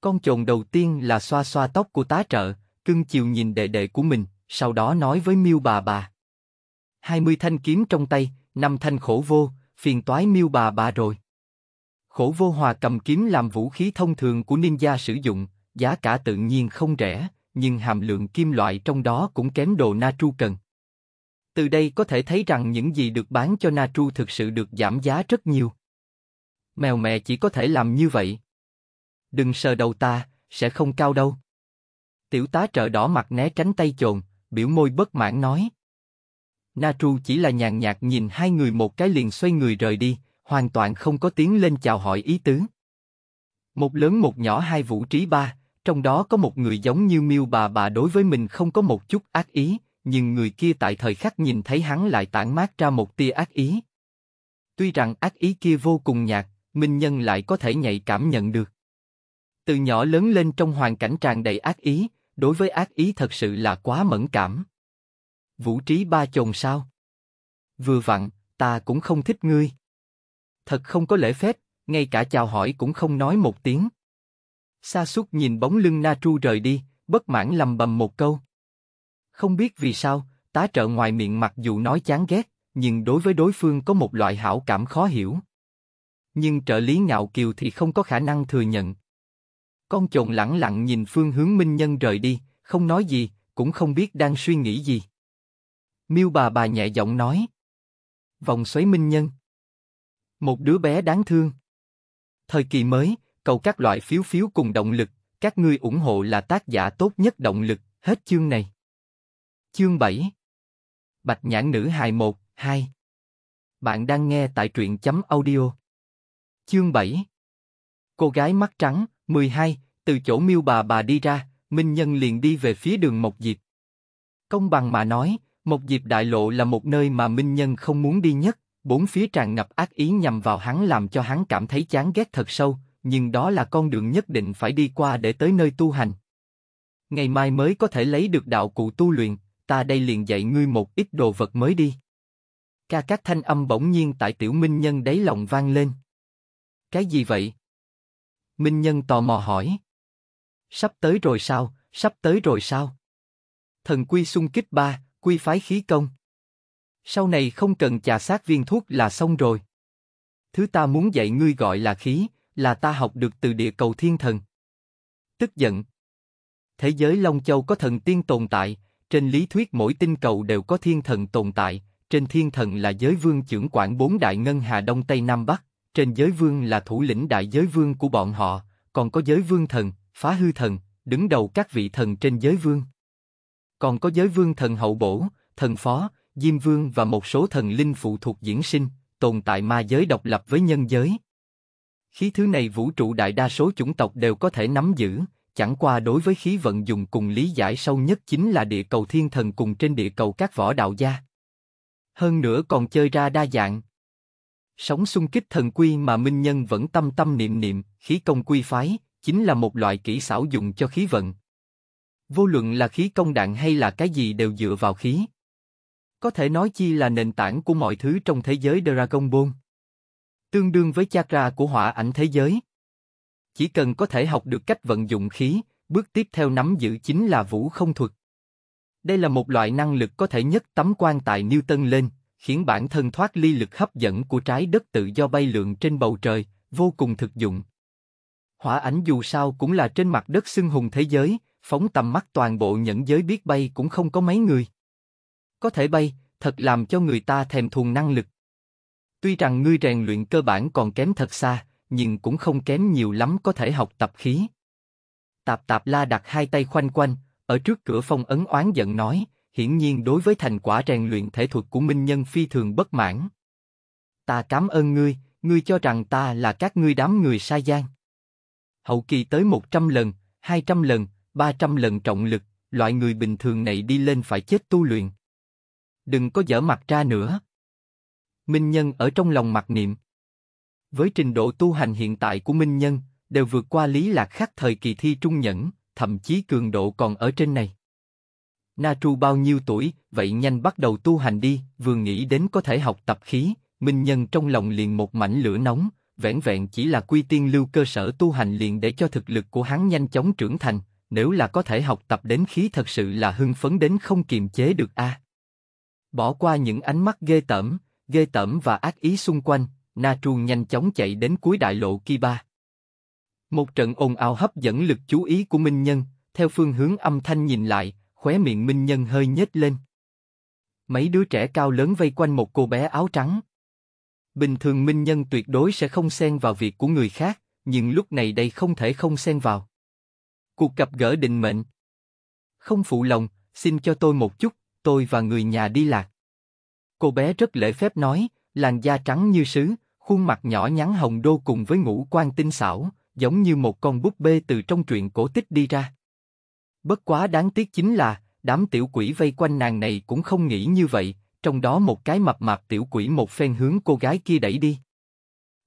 Con chồn đầu tiên là xoa xoa tóc của tá trợ, cưng chiều nhìn đệ đệ của mình, sau đó nói với miêu bà bà. hai mươi thanh kiếm trong tay, năm thanh khổ vô, phiền toái miêu bà bà rồi. Khổ vô hòa cầm kiếm làm vũ khí thông thường của ninja sử dụng, giá cả tự nhiên không rẻ, nhưng hàm lượng kim loại trong đó cũng kém đồ natru cần. Từ đây có thể thấy rằng những gì được bán cho natru thực sự được giảm giá rất nhiều. Mèo mẹ chỉ có thể làm như vậy. Đừng sờ đầu ta, sẽ không cao đâu. Tiểu tá trợ đỏ mặt né tránh tay chồn, biểu môi bất mãn nói. Natru chỉ là nhàn nhạt nhìn hai người một cái liền xoay người rời đi, hoàn toàn không có tiếng lên chào hỏi ý tứ. Một lớn một nhỏ hai vũ trí ba, trong đó có một người giống như miêu bà bà đối với mình không có một chút ác ý, nhưng người kia tại thời khắc nhìn thấy hắn lại tản mát ra một tia ác ý. Tuy rằng ác ý kia vô cùng nhạt, minh nhân lại có thể nhạy cảm nhận được. Từ nhỏ lớn lên trong hoàn cảnh tràn đầy ác ý, đối với ác ý thật sự là quá mẫn cảm. Vũ trí ba chồng sao? Vừa vặn, ta cũng không thích ngươi. Thật không có lễ phép, ngay cả chào hỏi cũng không nói một tiếng. Sa Sút nhìn bóng lưng Na Tru rời đi, bất mãn lầm bầm một câu. Không biết vì sao, tá trợ ngoài miệng mặc dù nói chán ghét, nhưng đối với đối phương có một loại hảo cảm khó hiểu. Nhưng trợ lý ngạo kiều thì không có khả năng thừa nhận. Con chồn lẳng lặng nhìn phương hướng minh nhân rời đi, không nói gì, cũng không biết đang suy nghĩ gì. Miêu bà bà nhẹ giọng nói. Vòng xoáy minh nhân. Một đứa bé đáng thương. Thời kỳ mới, cầu các loại phiếu phiếu cùng động lực, các ngươi ủng hộ là tác giả tốt nhất động lực, hết chương này. Chương 7 Bạch nhãn nữ hài 1, 2 Bạn đang nghe tại truyện chấm audio. Chương 7 Cô gái mắt trắng, 12, từ chỗ miêu bà bà đi ra, Minh Nhân liền đi về phía đường Mộc Diệp. Công bằng mà nói, Mộc Diệp đại lộ là một nơi mà Minh Nhân không muốn đi nhất, bốn phía tràn ngập ác ý nhằm vào hắn làm cho hắn cảm thấy chán ghét thật sâu, nhưng đó là con đường nhất định phải đi qua để tới nơi tu hành. Ngày mai mới có thể lấy được đạo cụ tu luyện, ta đây liền dạy ngươi một ít đồ vật mới đi. Ca các thanh âm bỗng nhiên tại tiểu minh nhân đáy lòng vang lên. Cái gì vậy? Minh nhân tò mò hỏi. Sắp tới rồi sao, sắp tới rồi sao? Thần quy xung kích ba, quy phái khí công. Sau này không cần trà sát viên thuốc là xong rồi. Thứ ta muốn dạy ngươi gọi là khí, là ta học được từ địa cầu thiên thần. Tức giận. Thế giới Long Châu có thần tiên tồn tại, trên lý thuyết mỗi tinh cầu đều có thiên thần tồn tại, trên thiên thần là giới vương trưởng quản bốn đại ngân hà Đông Tây Nam Bắc, trên giới vương là thủ lĩnh đại giới vương của bọn họ, còn có giới vương thần, phá hư thần, đứng đầu các vị thần trên giới vương. Còn có giới vương thần hậu bổ, thần phó, diêm vương và một số thần linh phụ thuộc diễn sinh, tồn tại ma giới độc lập với nhân giới. Khí thứ này vũ trụ đại đa số chủng tộc đều có thể nắm giữ, chẳng qua đối với khí vận dùng cùng lý giải sâu nhất chính là địa cầu thiên thần cùng trên địa cầu các võ đạo gia. Hơn nữa còn chơi ra đa dạng. Sống xung kích thần quy mà minh nhân vẫn tâm tâm niệm niệm, khí công quy phái, chính là một loại kỹ xảo dùng cho khí vận. Vô luận là khí công đạn hay là cái gì đều dựa vào khí. Có thể nói chi là nền tảng của mọi thứ trong thế giới Dragon Ball tương đương với chakra của hỏa ảnh thế giới. Chỉ cần có thể học được cách vận dụng khí, bước tiếp theo nắm giữ chính là vũ không thuật. Đây là một loại năng lực có thể nhất tấm quan tài Newton lên, khiến bản thân thoát ly lực hấp dẫn của trái đất tự do bay lượn trên bầu trời, vô cùng thực dụng. Hỏa ảnh dù sao cũng là trên mặt đất xưng hùng thế giới, phóng tầm mắt toàn bộ nhẫn giới biết bay cũng không có mấy người. Có thể bay, thật làm cho người ta thèm thuồng năng lực. Tuy rằng ngươi rèn luyện cơ bản còn kém thật xa, nhưng cũng không kém nhiều lắm có thể học tập khí. Tạp tạp la đặt hai tay khoanh quanh, ở trước cửa phong ấn oán giận nói, hiển nhiên đối với thành quả rèn luyện thể thuật của minh nhân phi thường bất mãn. Ta cảm ơn ngươi, ngươi cho rằng ta là các ngươi đám người sai gian. Hậu kỳ tới 100 lần, 200 lần, 300 lần trọng lực, loại người bình thường này đi lên phải chết tu luyện. Đừng có dở mặt ra nữa. Minh Nhân ở trong lòng mặc niệm. Với trình độ tu hành hiện tại của Minh Nhân, đều vượt qua lý lạc khắc thời kỳ thi trung nhẫn, thậm chí cường độ còn ở trên này. Na Tru bao nhiêu tuổi, vậy nhanh bắt đầu tu hành đi, vừa nghĩ đến có thể học tập khí, Minh Nhân trong lòng liền một mảnh lửa nóng, vẻn vẹn chỉ là quy tiên lưu cơ sở tu hành liền để cho thực lực của hắn nhanh chóng trưởng thành, nếu là có thể học tập đến khí thật sự là hưng phấn đến không kiềm chế được a. À. Bỏ qua những ánh mắt ghê tởm, ghê tởm và ác ý xung quanh, Na Truông nhanh chóng chạy đến cuối đại lộ Kiba. Một trận ồn ào hấp dẫn lực chú ý của Minh Nhân, theo phương hướng âm thanh nhìn lại, khóe miệng Minh Nhân hơi nhếch lên. Mấy đứa trẻ cao lớn vây quanh một cô bé áo trắng. Bình thường Minh Nhân tuyệt đối sẽ không xen vào việc của người khác, nhưng lúc này đây không thể không xen vào. Cuộc gặp gỡ định mệnh. Không phụ lòng, xin cho tôi một chút, tôi và người nhà đi lạc. Cô bé rất lễ phép nói, làn da trắng như sứ, khuôn mặt nhỏ nhắn hồng đô cùng với ngũ quan tinh xảo, giống như một con búp bê từ trong truyện cổ tích đi ra. Bất quá đáng tiếc chính là, đám tiểu quỷ vây quanh nàng này cũng không nghĩ như vậy, trong đó một cái mập mạp tiểu quỷ một phen hướng cô gái kia đẩy đi.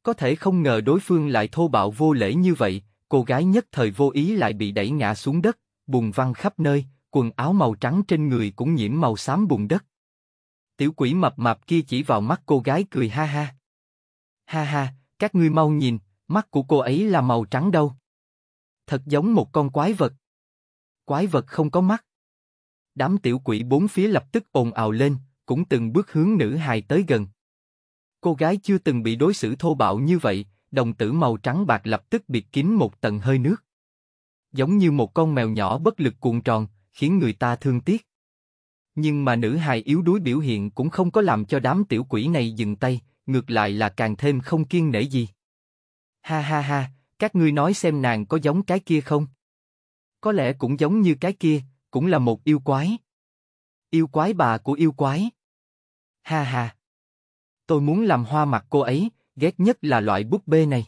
Có thể không ngờ đối phương lại thô bạo vô lễ như vậy, cô gái nhất thời vô ý lại bị đẩy ngã xuống đất, bùn văng khắp nơi, quần áo màu trắng trên người cũng nhiễm màu xám bùn đất tiểu quỷ mập mạp kia chỉ vào mắt cô gái cười ha ha. Ha ha, các ngươi mau nhìn, mắt của cô ấy là màu trắng đâu. Thật giống một con quái vật. Quái vật không có mắt. Đám tiểu quỷ bốn phía lập tức ồn ào lên, cũng từng bước hướng nữ hài tới gần. Cô gái chưa từng bị đối xử thô bạo như vậy, đồng tử màu trắng bạc lập tức bịt kín một tầng hơi nước. Giống như một con mèo nhỏ bất lực cuộn tròn, khiến người ta thương tiếc. Nhưng mà nữ hài yếu đuối biểu hiện cũng không có làm cho đám tiểu quỷ này dừng tay, ngược lại là càng thêm không kiên nể gì. Ha ha ha, các ngươi nói xem nàng có giống cái kia không? Có lẽ cũng giống như cái kia, cũng là một yêu quái. Yêu quái bà của yêu quái. Ha ha. Tôi muốn làm hoa mặt cô ấy, ghét nhất là loại búp bê này.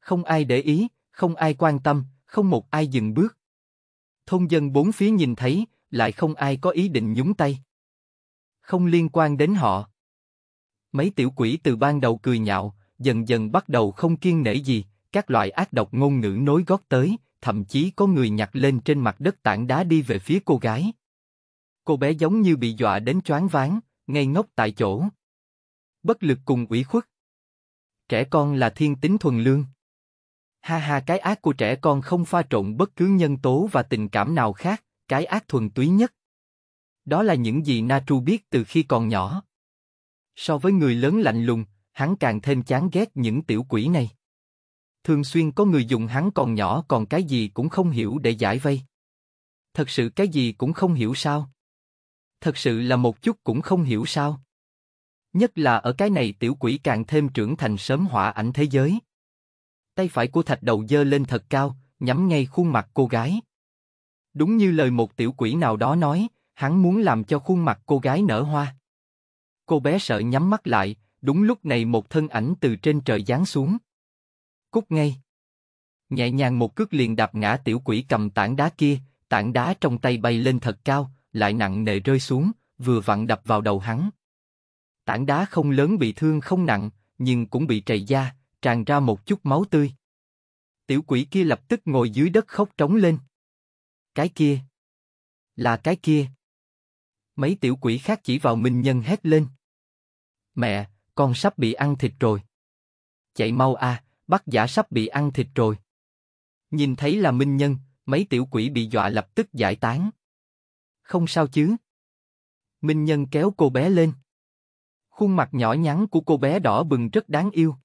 Không ai để ý, không ai quan tâm, không một ai dừng bước. Thôn dân bốn phía nhìn thấy, lại không ai có ý định nhúng tay. Không liên quan đến họ. Mấy tiểu quỷ từ ban đầu cười nhạo, dần dần bắt đầu không kiên nể gì, các loại ác độc ngôn ngữ nối gót tới, thậm chí có người nhặt lên trên mặt đất tảng đá đi về phía cô gái. Cô bé giống như bị dọa đến choáng váng, ngây ngốc tại chỗ. Bất lực cùng ủy khuất. Trẻ con là thiên tính thuần lương. Ha ha cái ác của trẻ con không pha trộn bất cứ nhân tố và tình cảm nào khác, cái ác thuần túy nhất. Đó là những gì Natru biết từ khi còn nhỏ. So với người lớn lạnh lùng, hắn càng thêm chán ghét những tiểu quỷ này. Thường xuyên có người dùng hắn còn nhỏ còn cái gì cũng không hiểu để giải vây. Thật sự cái gì cũng không hiểu sao. Thật sự là một chút cũng không hiểu sao. Nhất là ở cái này tiểu quỷ càng thêm trưởng thành sớm hỏa ảnh thế giới. Tay phải của thạch đầu dơ lên thật cao, nhắm ngay khuôn mặt cô gái. Đúng như lời một tiểu quỷ nào đó nói, hắn muốn làm cho khuôn mặt cô gái nở hoa. Cô bé sợ nhắm mắt lại, đúng lúc này một thân ảnh từ trên trời giáng xuống. Cút ngay. Nhẹ nhàng một cước liền đạp ngã tiểu quỷ cầm tảng đá kia, tảng đá trong tay bay lên thật cao, lại nặng nề rơi xuống, vừa vặn đập vào đầu hắn. Tảng đá không lớn bị thương không nặng, nhưng cũng bị trầy da, tràn ra một chút máu tươi. Tiểu quỷ kia lập tức ngồi dưới đất khóc trống lên. Cái kia. Là cái kia. Mấy tiểu quỷ khác chỉ vào Minh Nhân hét lên. Mẹ, con sắp bị ăn thịt rồi. Chạy mau à, bắt giả sắp bị ăn thịt rồi. Nhìn thấy là Minh Nhân, mấy tiểu quỷ bị dọa lập tức giải tán. Không sao chứ. Minh Nhân kéo cô bé lên. Khuôn mặt nhỏ nhắn của cô bé đỏ bừng rất đáng yêu.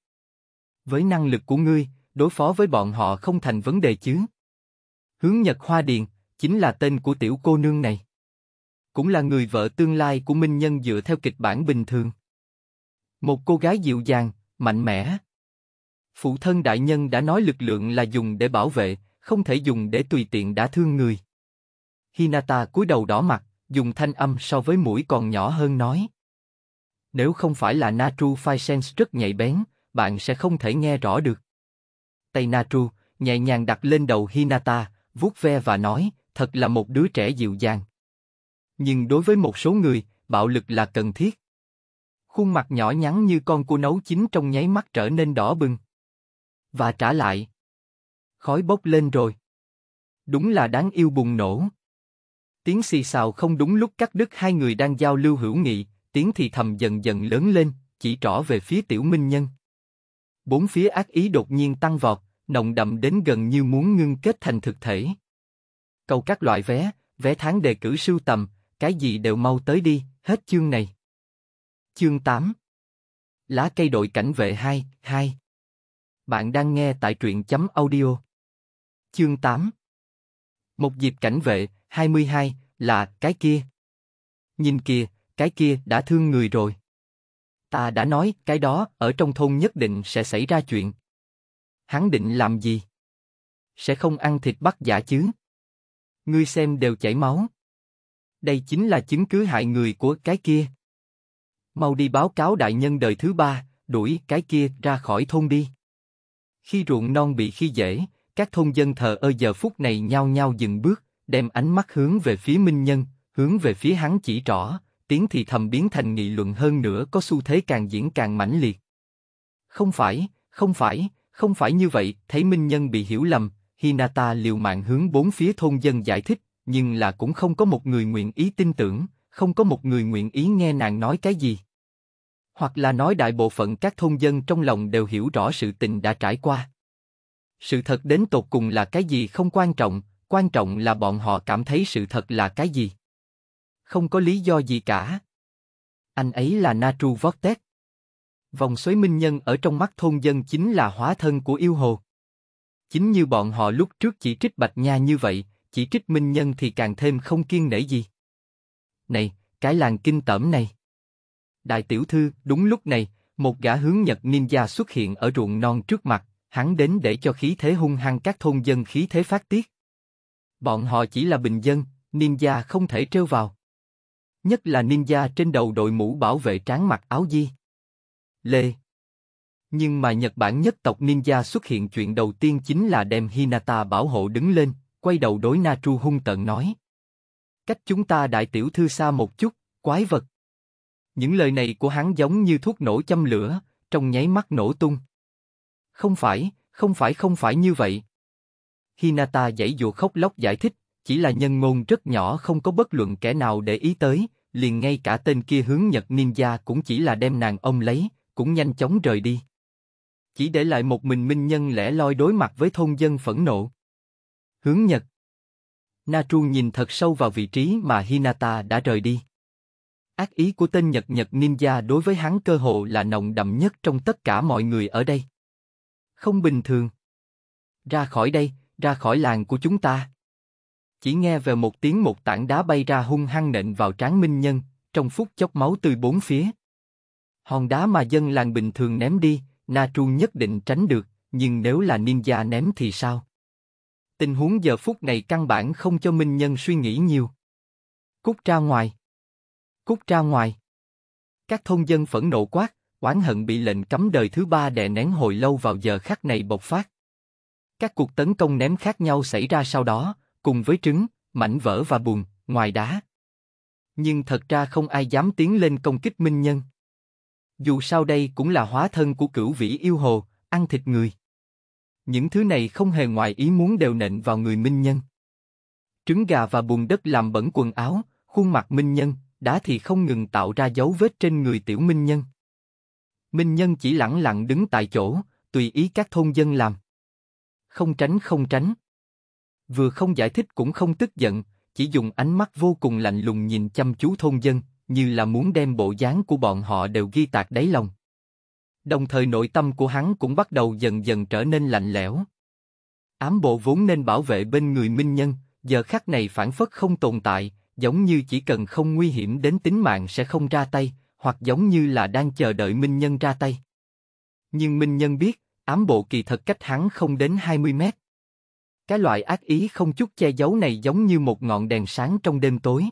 Với năng lực của ngươi, đối phó với bọn họ không thành vấn đề chứ. Hướng Nhật Hoa Điền, chính là tên của tiểu cô nương này. Cũng là người vợ tương lai của Minh Nhân dựa theo kịch bản bình thường. Một cô gái dịu dàng, mạnh mẽ. Phụ thân đại nhân đã nói lực lượng là dùng để bảo vệ, không thể dùng để tùy tiện đã thương người. Hinata cúi đầu đỏ mặt, dùng thanh âm so với mũi còn nhỏ hơn nói. Nếu không phải là Natru Phai Sense rất nhạy bén, bạn sẽ không thể nghe rõ được. Tay Natru nhẹ nhàng đặt lên đầu Hinata, vuốt ve và nói, thật là một đứa trẻ dịu dàng. Nhưng đối với một số người, bạo lực là cần thiết. Khuôn mặt nhỏ nhắn như con cua nấu chín trong nháy mắt trở nên đỏ bừng. Và trả lại. Khói bốc lên rồi. Đúng là đáng yêu bùng nổ. Tiếng xì xào không đúng lúc cắt đứt hai người đang giao lưu hữu nghị, tiếng thì thầm dần dần lớn lên, chỉ trỏ về phía tiểu minh nhân. Bốn phía ác ý đột nhiên tăng vọt, nồng đậm đến gần như muốn ngưng kết thành thực thể cầu các loại vé, vé tháng đề cử sưu tầm, cái gì đều mau tới đi, hết chương này. Chương 8 Lá cây đội cảnh vệ 2, 2 Bạn đang nghe tại truyện chấm audio. Chương 8 Một dịp cảnh vệ, 22, là cái kia. Nhìn kìa, cái kia đã thương người rồi. Ta đã nói, cái đó, ở trong thôn nhất định sẽ xảy ra chuyện. Hắn định làm gì? Sẽ không ăn thịt bắt giả chứ? ngươi xem đều chảy máu. Đây chính là chứng cứ hại người của cái kia. Mau đi báo cáo đại nhân đời thứ ba, đuổi cái kia ra khỏi thôn đi. Khi ruộng non bị khi dễ, các thôn dân thờ ơ giờ phút này nhao nhao dừng bước, đem ánh mắt hướng về phía minh nhân, hướng về phía hắn chỉ rõ, tiếng thì thầm biến thành nghị luận hơn nữa có xu thế càng diễn càng mãnh liệt. Không phải, không phải, không phải như vậy, thấy minh nhân bị hiểu lầm, Hinata liều mạng hướng bốn phía thôn dân giải thích, nhưng là cũng không có một người nguyện ý tin tưởng, không có một người nguyện ý nghe nàng nói cái gì. Hoặc là nói đại bộ phận các thôn dân trong lòng đều hiểu rõ sự tình đã trải qua. Sự thật đến tột cùng là cái gì không quan trọng, quan trọng là bọn họ cảm thấy sự thật là cái gì. Không có lý do gì cả. Anh ấy là Natru Vortex. Vòng xoáy minh nhân ở trong mắt thôn dân chính là hóa thân của yêu hồ. Chính như bọn họ lúc trước chỉ trích Bạch Nha như vậy, chỉ trích Minh Nhân thì càng thêm không kiên nể gì. Này, cái làng kinh tởm này. Đại tiểu thư, đúng lúc này, một gã hướng Nhật ninja xuất hiện ở ruộng non trước mặt, hắn đến để cho khí thế hung hăng các thôn dân khí thế phát tiết. Bọn họ chỉ là bình dân, ninja không thể trêu vào. Nhất là ninja trên đầu đội mũ bảo vệ tráng mặc áo di. Lê nhưng mà Nhật Bản nhất tộc ninja xuất hiện chuyện đầu tiên chính là đem Hinata bảo hộ đứng lên, quay đầu đối Natru hung tận nói. Cách chúng ta đại tiểu thư xa một chút, quái vật. Những lời này của hắn giống như thuốc nổ châm lửa, trong nháy mắt nổ tung. Không phải, không phải không phải như vậy. Hinata dãy dụa khóc lóc giải thích, chỉ là nhân ngôn rất nhỏ không có bất luận kẻ nào để ý tới, liền ngay cả tên kia hướng Nhật ninja cũng chỉ là đem nàng ông lấy, cũng nhanh chóng rời đi chỉ để lại một mình minh nhân lẻ loi đối mặt với thôn dân phẫn nộ. Hướng Nhật Na Tru nhìn thật sâu vào vị trí mà Hinata đã rời đi. Ác ý của tên Nhật Nhật Ninja đối với hắn cơ hộ là nồng đậm nhất trong tất cả mọi người ở đây. Không bình thường. Ra khỏi đây, ra khỏi làng của chúng ta. Chỉ nghe về một tiếng một tảng đá bay ra hung hăng nện vào trán Minh Nhân, trong phút chốc máu từ bốn phía. Hòn đá mà dân làng bình thường ném đi, Na Tru nhất định tránh được, nhưng nếu là ninja ném thì sao? Tình huống giờ phút này căn bản không cho Minh Nhân suy nghĩ nhiều. Cút ra ngoài. Cút ra ngoài. Các thôn dân phẫn nộ quát, oán hận bị lệnh cấm đời thứ ba đè nén hồi lâu vào giờ khắc này bộc phát. Các cuộc tấn công ném khác nhau xảy ra sau đó, cùng với trứng, mảnh vỡ và bùn, ngoài đá. Nhưng thật ra không ai dám tiến lên công kích Minh Nhân dù sao đây cũng là hóa thân của cửu vĩ yêu hồ, ăn thịt người. Những thứ này không hề ngoài ý muốn đều nện vào người minh nhân. Trứng gà và bùn đất làm bẩn quần áo, khuôn mặt minh nhân, đá thì không ngừng tạo ra dấu vết trên người tiểu minh nhân. Minh nhân chỉ lặng lặng đứng tại chỗ, tùy ý các thôn dân làm. Không tránh không tránh. Vừa không giải thích cũng không tức giận, chỉ dùng ánh mắt vô cùng lạnh lùng nhìn chăm chú thôn dân, như là muốn đem bộ dáng của bọn họ đều ghi tạc đáy lòng. Đồng thời nội tâm của hắn cũng bắt đầu dần dần trở nên lạnh lẽo. Ám bộ vốn nên bảo vệ bên người minh nhân, giờ khắc này phản phất không tồn tại, giống như chỉ cần không nguy hiểm đến tính mạng sẽ không ra tay, hoặc giống như là đang chờ đợi minh nhân ra tay. Nhưng minh nhân biết, ám bộ kỳ thật cách hắn không đến 20 mét. Cái loại ác ý không chút che giấu này giống như một ngọn đèn sáng trong đêm tối.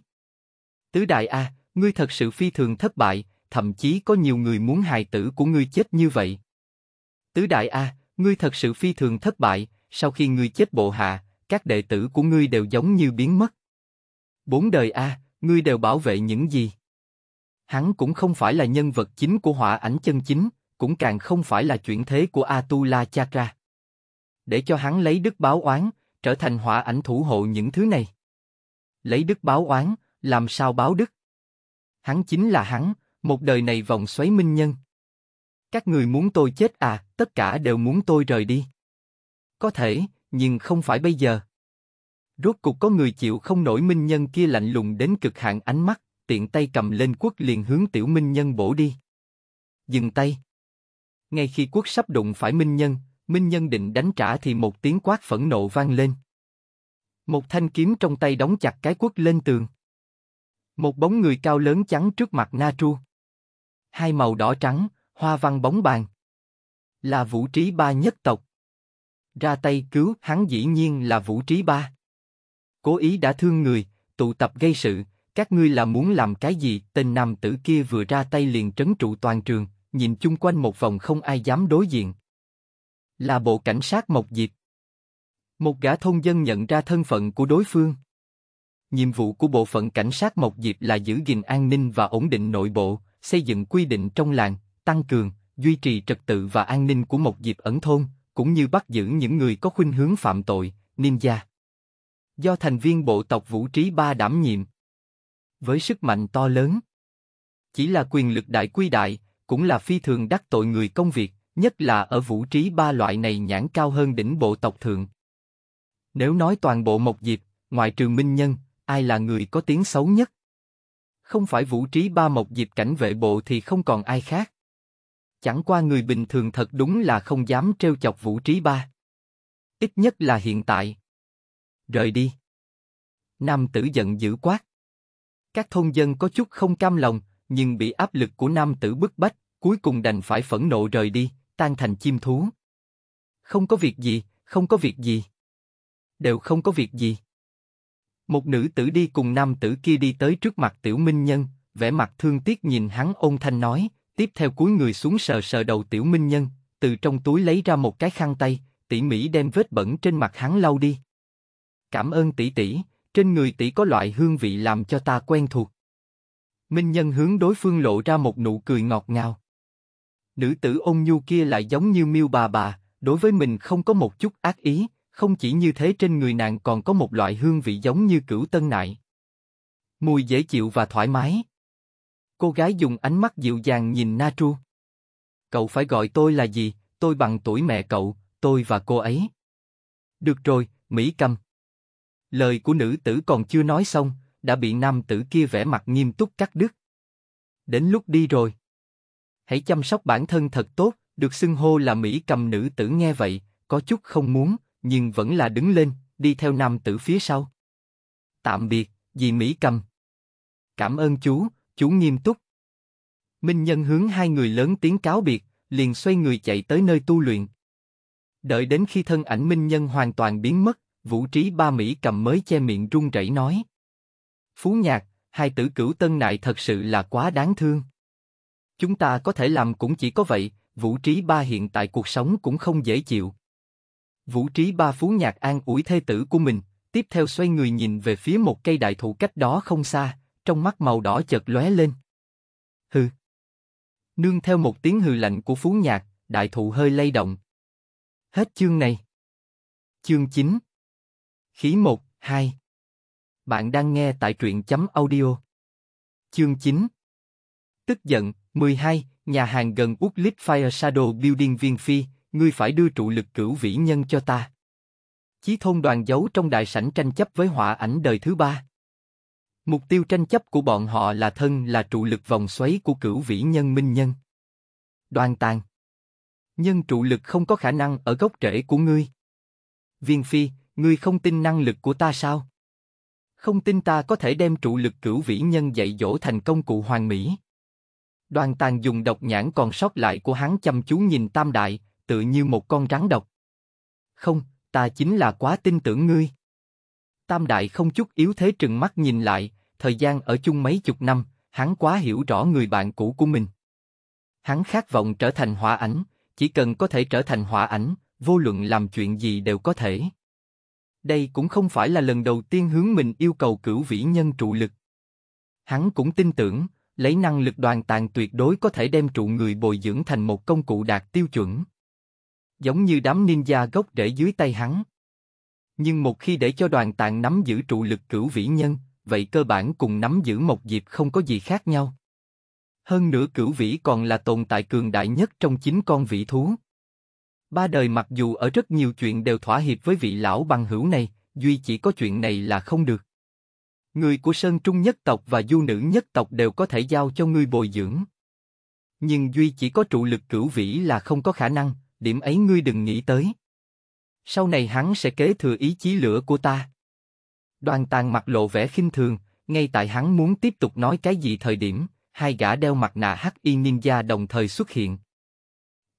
Tứ đại A, Ngươi thật sự phi thường thất bại, thậm chí có nhiều người muốn hài tử của ngươi chết như vậy. Tứ đại A, ngươi thật sự phi thường thất bại, sau khi ngươi chết bộ hạ, các đệ tử của ngươi đều giống như biến mất. Bốn đời A, ngươi đều bảo vệ những gì? Hắn cũng không phải là nhân vật chính của hỏa ảnh chân chính, cũng càng không phải là chuyển thế của Atula Chakra. Để cho hắn lấy đức báo oán, trở thành hỏa ảnh thủ hộ những thứ này. Lấy đức báo oán, làm sao báo đức? hắn chính là hắn, một đời này vòng xoáy minh nhân. Các người muốn tôi chết à, tất cả đều muốn tôi rời đi. Có thể, nhưng không phải bây giờ. Rốt cục có người chịu không nổi minh nhân kia lạnh lùng đến cực hạn ánh mắt, tiện tay cầm lên quốc liền hướng tiểu minh nhân bổ đi. Dừng tay. Ngay khi quốc sắp đụng phải minh nhân, minh nhân định đánh trả thì một tiếng quát phẫn nộ vang lên. Một thanh kiếm trong tay đóng chặt cái quốc lên tường. Một bóng người cao lớn chắn trước mặt Na Tru, Hai màu đỏ trắng, hoa văn bóng bàn. Là vũ trí ba nhất tộc. Ra tay cứu hắn dĩ nhiên là vũ trí ba. Cố ý đã thương người, tụ tập gây sự, các ngươi là muốn làm cái gì? Tên nam tử kia vừa ra tay liền trấn trụ toàn trường, nhìn chung quanh một vòng không ai dám đối diện. Là bộ cảnh sát Mộc dịp. Một gã thôn dân nhận ra thân phận của đối phương. Nhiệm vụ của bộ phận cảnh sát Mộc Diệp là giữ gìn an ninh và ổn định nội bộ, xây dựng quy định trong làng, tăng cường, duy trì trật tự và an ninh của Mộc Diệp ẩn thôn, cũng như bắt giữ những người có khuynh hướng phạm tội, Niêm gia Do thành viên bộ tộc Vũ Trí Ba đảm nhiệm. Với sức mạnh to lớn, chỉ là quyền lực đại quy đại, cũng là phi thường đắc tội người công việc, nhất là ở Vũ Trí Ba loại này nhãn cao hơn đỉnh bộ tộc thượng. Nếu nói toàn bộ Mộc Diệp, ngoại trừ Minh Nhân, ai là người có tiếng xấu nhất. Không phải vũ trí ba mộc dịp cảnh vệ bộ thì không còn ai khác. Chẳng qua người bình thường thật đúng là không dám trêu chọc vũ trí ba. Ít nhất là hiện tại. Rời đi. Nam tử giận dữ quát. Các thôn dân có chút không cam lòng, nhưng bị áp lực của nam tử bức bách, cuối cùng đành phải phẫn nộ rời đi, tan thành chim thú. Không có việc gì, không có việc gì. Đều không có việc gì. Một nữ tử đi cùng nam tử kia đi tới trước mặt Tiểu Minh Nhân, vẻ mặt thương tiếc nhìn hắn ôn thanh nói, tiếp theo cúi người xuống sờ sờ đầu Tiểu Minh Nhân, từ trong túi lấy ra một cái khăn tay, tỉ mỉ đem vết bẩn trên mặt hắn lau đi. Cảm ơn tỷ tỷ, trên người tỷ có loại hương vị làm cho ta quen thuộc. Minh Nhân hướng đối phương lộ ra một nụ cười ngọt ngào. Nữ tử ôn nhu kia lại giống như miêu bà bà, đối với mình không có một chút ác ý, không chỉ như thế trên người nàng còn có một loại hương vị giống như cửu tân nại. Mùi dễ chịu và thoải mái. Cô gái dùng ánh mắt dịu dàng nhìn Na Tru. Cậu phải gọi tôi là gì, tôi bằng tuổi mẹ cậu, tôi và cô ấy. Được rồi, Mỹ Cầm. Lời của nữ tử còn chưa nói xong, đã bị nam tử kia vẻ mặt nghiêm túc cắt đứt. Đến lúc đi rồi. Hãy chăm sóc bản thân thật tốt, được xưng hô là Mỹ cầm nữ tử nghe vậy, có chút không muốn, nhưng vẫn là đứng lên, đi theo nam tử phía sau. Tạm biệt, dì Mỹ cầm. Cảm ơn chú, chú nghiêm túc. Minh Nhân hướng hai người lớn tiếng cáo biệt, liền xoay người chạy tới nơi tu luyện. Đợi đến khi thân ảnh Minh Nhân hoàn toàn biến mất, Vũ Trí ba Mỹ cầm mới che miệng run rẩy nói. Phú Nhạc, hai tử cửu tân nại thật sự là quá đáng thương. Chúng ta có thể làm cũng chỉ có vậy, Vũ Trí ba hiện tại cuộc sống cũng không dễ chịu. Vũ Trí Ba Phú Nhạc an ủi thê tử của mình, tiếp theo xoay người nhìn về phía một cây đại thụ cách đó không xa, trong mắt màu đỏ chợt lóe lên. Hừ. Nương theo một tiếng hừ lạnh của Phú Nhạc, đại thụ hơi lay động. Hết chương này. Chương 9. Khí 1, 2. Bạn đang nghe tại truyện chấm audio. Chương 9. Tức giận, 12, nhà hàng gần Út Lit Fire Shadow Building Viên Phi, ngươi phải đưa trụ lực cửu vĩ nhân cho ta. Chí thôn đoàn giấu trong đại sảnh tranh chấp với họa ảnh đời thứ ba. Mục tiêu tranh chấp của bọn họ là thân là trụ lực vòng xoáy của cửu vĩ nhân minh nhân. Đoàn tàng. Nhưng trụ lực không có khả năng ở gốc rễ của ngươi. Viên phi, ngươi không tin năng lực của ta sao? Không tin ta có thể đem trụ lực cửu vĩ nhân dạy dỗ thành công cụ hoàng mỹ. Đoàn tàng dùng độc nhãn còn sót lại của hắn chăm chú nhìn tam đại, tựa như một con rắn độc. Không, ta chính là quá tin tưởng ngươi. Tam đại không chút yếu thế trừng mắt nhìn lại, thời gian ở chung mấy chục năm, hắn quá hiểu rõ người bạn cũ của mình. Hắn khát vọng trở thành hỏa ảnh, chỉ cần có thể trở thành hỏa ảnh, vô luận làm chuyện gì đều có thể. Đây cũng không phải là lần đầu tiên hướng mình yêu cầu cửu vĩ nhân trụ lực. Hắn cũng tin tưởng, lấy năng lực đoàn tàn tuyệt đối có thể đem trụ người bồi dưỡng thành một công cụ đạt tiêu chuẩn giống như đám ninja gốc để dưới tay hắn. Nhưng một khi để cho đoàn tạng nắm giữ trụ lực cửu vĩ nhân, vậy cơ bản cùng nắm giữ một dịp không có gì khác nhau. Hơn nữa cửu vĩ còn là tồn tại cường đại nhất trong chín con vĩ thú. Ba đời mặc dù ở rất nhiều chuyện đều thỏa hiệp với vị lão bằng hữu này, duy chỉ có chuyện này là không được. Người của Sơn Trung nhất tộc và du nữ nhất tộc đều có thể giao cho ngươi bồi dưỡng. Nhưng duy chỉ có trụ lực cửu vĩ là không có khả năng, điểm ấy ngươi đừng nghĩ tới. Sau này hắn sẽ kế thừa ý chí lửa của ta. Đoàn tàng mặt lộ vẻ khinh thường, ngay tại hắn muốn tiếp tục nói cái gì thời điểm, hai gã đeo mặt nạ hắc y ninja đồng thời xuất hiện.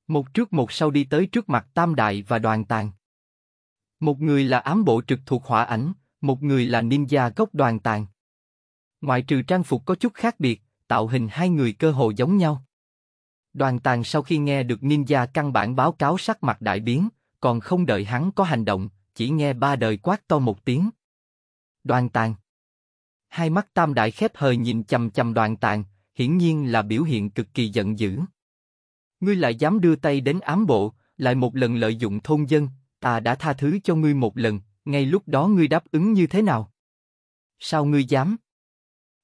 Một trước một sau đi tới trước mặt Tam Đại và đoàn tàng. Một người là ám bộ trực thuộc hỏa ảnh, một người là ninja gốc đoàn tàng. Ngoại trừ trang phục có chút khác biệt, tạo hình hai người cơ hồ giống nhau. Đoàn tàng sau khi nghe được ninja căn bản báo cáo sắc mặt đại biến, còn không đợi hắn có hành động, chỉ nghe ba đời quát to một tiếng. Đoàn tàng Hai mắt tam đại khép hời nhìn chầm chầm đoàn tàng, hiển nhiên là biểu hiện cực kỳ giận dữ. Ngươi lại dám đưa tay đến ám bộ, lại một lần lợi dụng thôn dân, ta đã tha thứ cho ngươi một lần, ngay lúc đó ngươi đáp ứng như thế nào? Sao ngươi dám?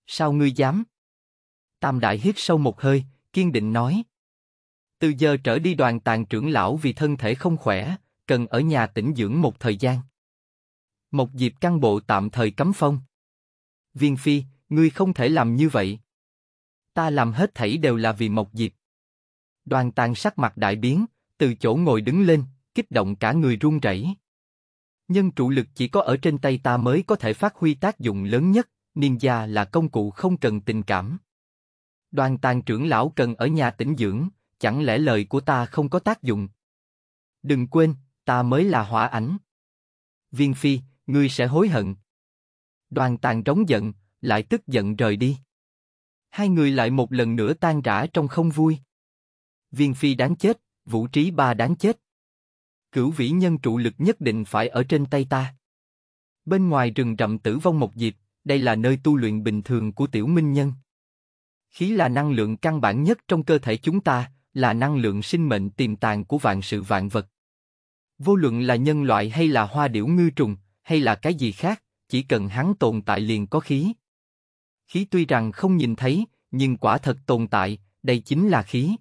Sao ngươi dám? Tam đại hít sâu một hơi, kiên định nói. Từ giờ trở đi đoàn tàng trưởng lão vì thân thể không khỏe, cần ở nhà tĩnh dưỡng một thời gian. Một dịp căn bộ tạm thời cấm phong. Viên Phi, ngươi không thể làm như vậy. Ta làm hết thảy đều là vì một dịp. Đoàn tàng sắc mặt đại biến, từ chỗ ngồi đứng lên, kích động cả người run rẩy. Nhân trụ lực chỉ có ở trên tay ta mới có thể phát huy tác dụng lớn nhất, niên gia là công cụ không cần tình cảm. Đoàn tàng trưởng lão cần ở nhà tĩnh dưỡng, chẳng lẽ lời của ta không có tác dụng? Đừng quên, ta mới là hỏa ảnh. Viên Phi, ngươi sẽ hối hận. Đoàn tàn trống giận, lại tức giận rời đi. Hai người lại một lần nữa tan rã trong không vui. Viên Phi đáng chết, Vũ Trí Ba đáng chết. Cửu vĩ nhân trụ lực nhất định phải ở trên tay ta. Bên ngoài rừng rậm tử vong một dịp, đây là nơi tu luyện bình thường của tiểu minh nhân. Khí là năng lượng căn bản nhất trong cơ thể chúng ta, là năng lượng sinh mệnh tiềm tàng của vạn sự vạn vật. Vô luận là nhân loại hay là hoa điểu ngư trùng, hay là cái gì khác, chỉ cần hắn tồn tại liền có khí. Khí tuy rằng không nhìn thấy, nhưng quả thật tồn tại, đây chính là khí.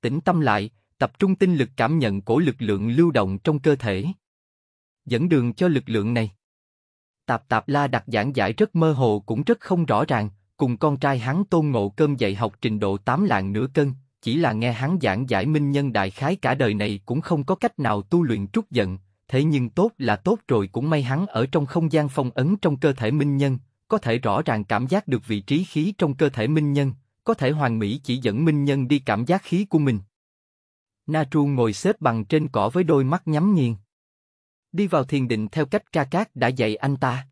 Tĩnh tâm lại, tập trung tinh lực cảm nhận cổ lực lượng lưu động trong cơ thể. Dẫn đường cho lực lượng này. Tạp Tạp La đặt giảng giải rất mơ hồ cũng rất không rõ ràng, cùng con trai hắn tôn ngộ cơm dạy học trình độ 8 lạng nửa cân, chỉ là nghe hắn giảng giải minh nhân đại khái cả đời này cũng không có cách nào tu luyện trút giận, thế nhưng tốt là tốt rồi cũng may hắn ở trong không gian phong ấn trong cơ thể minh nhân, có thể rõ ràng cảm giác được vị trí khí trong cơ thể minh nhân, có thể hoàng mỹ chỉ dẫn minh nhân đi cảm giác khí của mình. Na Tru ngồi xếp bằng trên cỏ với đôi mắt nhắm nghiền. Đi vào thiền định theo cách ca cát đã dạy anh ta.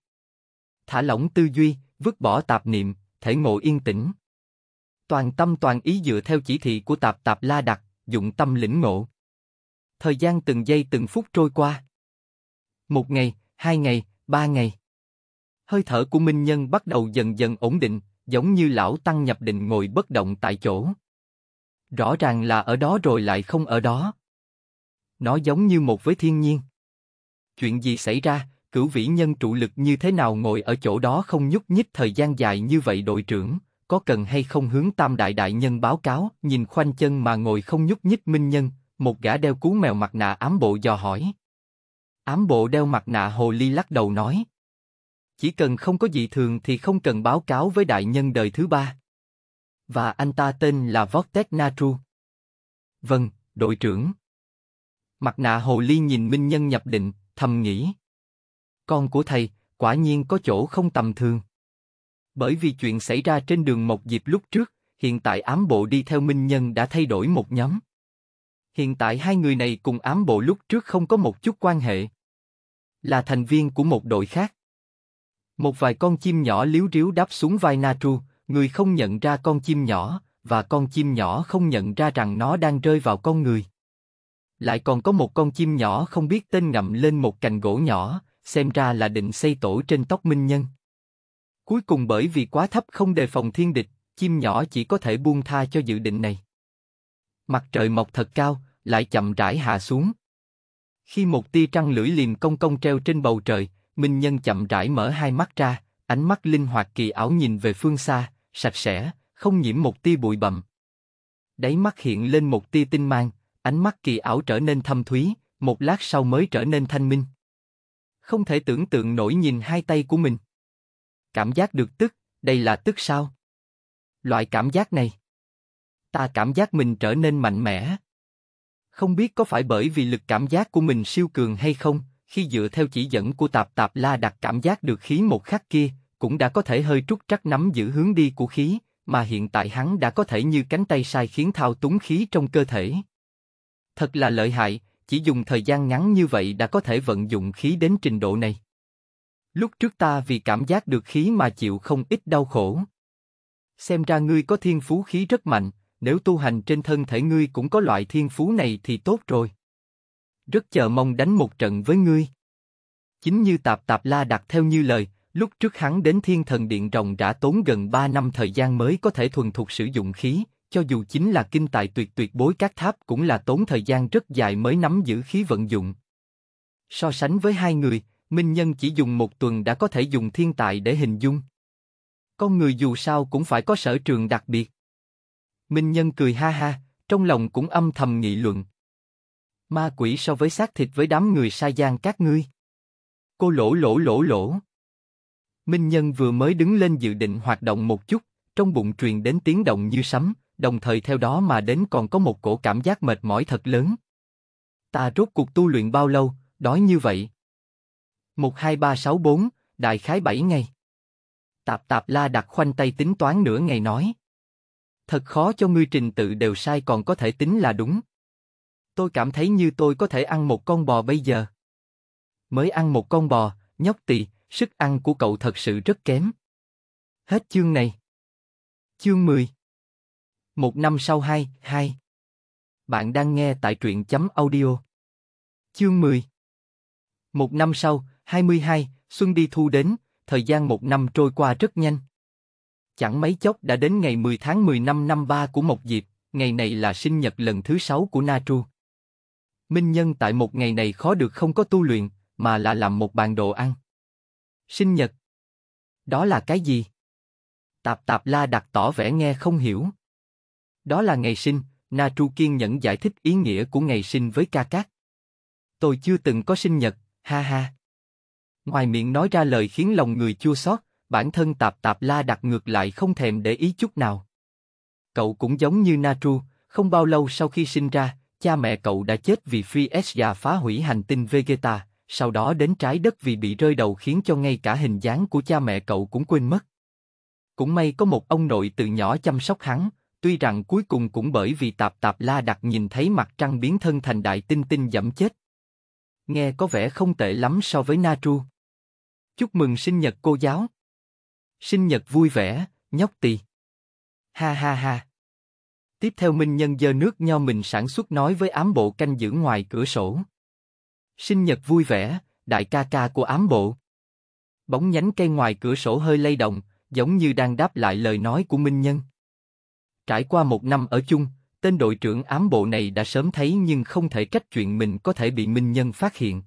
Thả lỏng tư duy, vứt bỏ tạp niệm, thể ngộ yên tĩnh toàn tâm toàn ý dựa theo chỉ thị của tạp tạp la đặt, dụng tâm lĩnh ngộ. Thời gian từng giây từng phút trôi qua. Một ngày, hai ngày, ba ngày. Hơi thở của Minh Nhân bắt đầu dần dần ổn định, giống như lão tăng nhập định ngồi bất động tại chỗ. Rõ ràng là ở đó rồi lại không ở đó. Nó giống như một với thiên nhiên. Chuyện gì xảy ra, cửu vĩ nhân trụ lực như thế nào ngồi ở chỗ đó không nhúc nhích thời gian dài như vậy đội trưởng? có cần hay không hướng tam đại đại nhân báo cáo, nhìn khoanh chân mà ngồi không nhúc nhích minh nhân, một gã đeo cú mèo mặt nạ ám bộ dò hỏi. Ám bộ đeo mặt nạ hồ ly lắc đầu nói. Chỉ cần không có gì thường thì không cần báo cáo với đại nhân đời thứ ba. Và anh ta tên là Vortex Natru. Vâng, đội trưởng. Mặt nạ hồ ly nhìn minh nhân nhập định, thầm nghĩ. Con của thầy, quả nhiên có chỗ không tầm thường. Bởi vì chuyện xảy ra trên đường một dịp lúc trước, hiện tại ám bộ đi theo Minh Nhân đã thay đổi một nhóm. Hiện tại hai người này cùng ám bộ lúc trước không có một chút quan hệ. Là thành viên của một đội khác. Một vài con chim nhỏ liếu riếu đáp xuống vai Natru, người không nhận ra con chim nhỏ, và con chim nhỏ không nhận ra rằng nó đang rơi vào con người. Lại còn có một con chim nhỏ không biết tên ngậm lên một cành gỗ nhỏ, xem ra là định xây tổ trên tóc minh nhân. Cuối cùng bởi vì quá thấp không đề phòng thiên địch, chim nhỏ chỉ có thể buông tha cho dự định này. Mặt trời mọc thật cao, lại chậm rãi hạ xuống. Khi một tia trăng lưỡi liềm cong cong treo trên bầu trời, Minh Nhân chậm rãi mở hai mắt ra, ánh mắt linh hoạt kỳ ảo nhìn về phương xa, sạch sẽ, không nhiễm một tia bụi bặm. Đáy mắt hiện lên một tia tinh mang, ánh mắt kỳ ảo trở nên thâm thúy, một lát sau mới trở nên thanh minh. Không thể tưởng tượng nổi nhìn hai tay của mình. Cảm giác được tức, đây là tức sao? Loại cảm giác này. Ta cảm giác mình trở nên mạnh mẽ. Không biết có phải bởi vì lực cảm giác của mình siêu cường hay không, khi dựa theo chỉ dẫn của tạp tạp la đặt cảm giác được khí một khắc kia, cũng đã có thể hơi trúc trắc nắm giữ hướng đi của khí, mà hiện tại hắn đã có thể như cánh tay sai khiến thao túng khí trong cơ thể. Thật là lợi hại, chỉ dùng thời gian ngắn như vậy đã có thể vận dụng khí đến trình độ này. Lúc trước ta vì cảm giác được khí mà chịu không ít đau khổ. Xem ra ngươi có thiên phú khí rất mạnh, nếu tu hành trên thân thể ngươi cũng có loại thiên phú này thì tốt rồi. Rất chờ mong đánh một trận với ngươi. Chính như Tạp Tạp La đặt theo như lời, lúc trước hắn đến thiên thần điện rồng đã tốn gần 3 năm thời gian mới có thể thuần thục sử dụng khí, cho dù chính là kinh tài tuyệt tuyệt bối các tháp cũng là tốn thời gian rất dài mới nắm giữ khí vận dụng. So sánh với hai người, Minh Nhân chỉ dùng một tuần đã có thể dùng thiên tài để hình dung. Con người dù sao cũng phải có sở trường đặc biệt. Minh Nhân cười ha ha, trong lòng cũng âm thầm nghị luận. Ma quỷ so với xác thịt với đám người sai gian các ngươi. Cô lỗ lỗ lỗ lỗ. Minh Nhân vừa mới đứng lên dự định hoạt động một chút, trong bụng truyền đến tiếng động như sấm, đồng thời theo đó mà đến còn có một cổ cảm giác mệt mỏi thật lớn. Ta rốt cuộc tu luyện bao lâu, đói như vậy một hai ba sáu bốn đại khái bảy ngày. Tạp tạp la đặt khoanh tay tính toán nửa ngày nói. Thật khó cho ngươi trình tự đều sai còn có thể tính là đúng. Tôi cảm thấy như tôi có thể ăn một con bò bây giờ. Mới ăn một con bò, nhóc tỳ, sức ăn của cậu thật sự rất kém. Hết chương này. Chương 10 Một năm sau hai, hai. Bạn đang nghe tại truyện chấm audio. Chương 10 Một năm sau, 22, xuân đi thu đến, thời gian một năm trôi qua rất nhanh. Chẳng mấy chốc đã đến ngày 10 tháng 10 năm năm ba của một dịp, ngày này là sinh nhật lần thứ sáu của Na Tru. Minh nhân tại một ngày này khó được không có tu luyện, mà là làm một bàn đồ ăn. Sinh nhật. Đó là cái gì? Tạp tạp la đặt tỏ vẻ nghe không hiểu. Đó là ngày sinh, Na Tru kiên nhẫn giải thích ý nghĩa của ngày sinh với ca cát. Tôi chưa từng có sinh nhật, ha ha. Ngoài miệng nói ra lời khiến lòng người chua xót, bản thân Tạp Tạp La đặt ngược lại không thèm để ý chút nào. Cậu cũng giống như Natru, không bao lâu sau khi sinh ra, cha mẹ cậu đã chết vì già phá hủy hành tinh Vegeta, sau đó đến trái đất vì bị rơi đầu khiến cho ngay cả hình dáng của cha mẹ cậu cũng quên mất. Cũng may có một ông nội từ nhỏ chăm sóc hắn, tuy rằng cuối cùng cũng bởi vì tạp tạp la đặt nhìn thấy mặt trăng biến thân thành đại tinh tinh dẫm chết. Nghe có vẻ không tệ lắm so với Natru. Chúc mừng sinh nhật cô giáo. Sinh nhật vui vẻ, nhóc tì. Ha ha ha. Tiếp theo Minh Nhân giơ nước nho mình sản xuất nói với ám bộ canh giữ ngoài cửa sổ. Sinh nhật vui vẻ, đại ca ca của ám bộ. Bóng nhánh cây ngoài cửa sổ hơi lay động, giống như đang đáp lại lời nói của Minh Nhân. Trải qua một năm ở chung, tên đội trưởng ám bộ này đã sớm thấy nhưng không thể trách chuyện mình có thể bị Minh Nhân phát hiện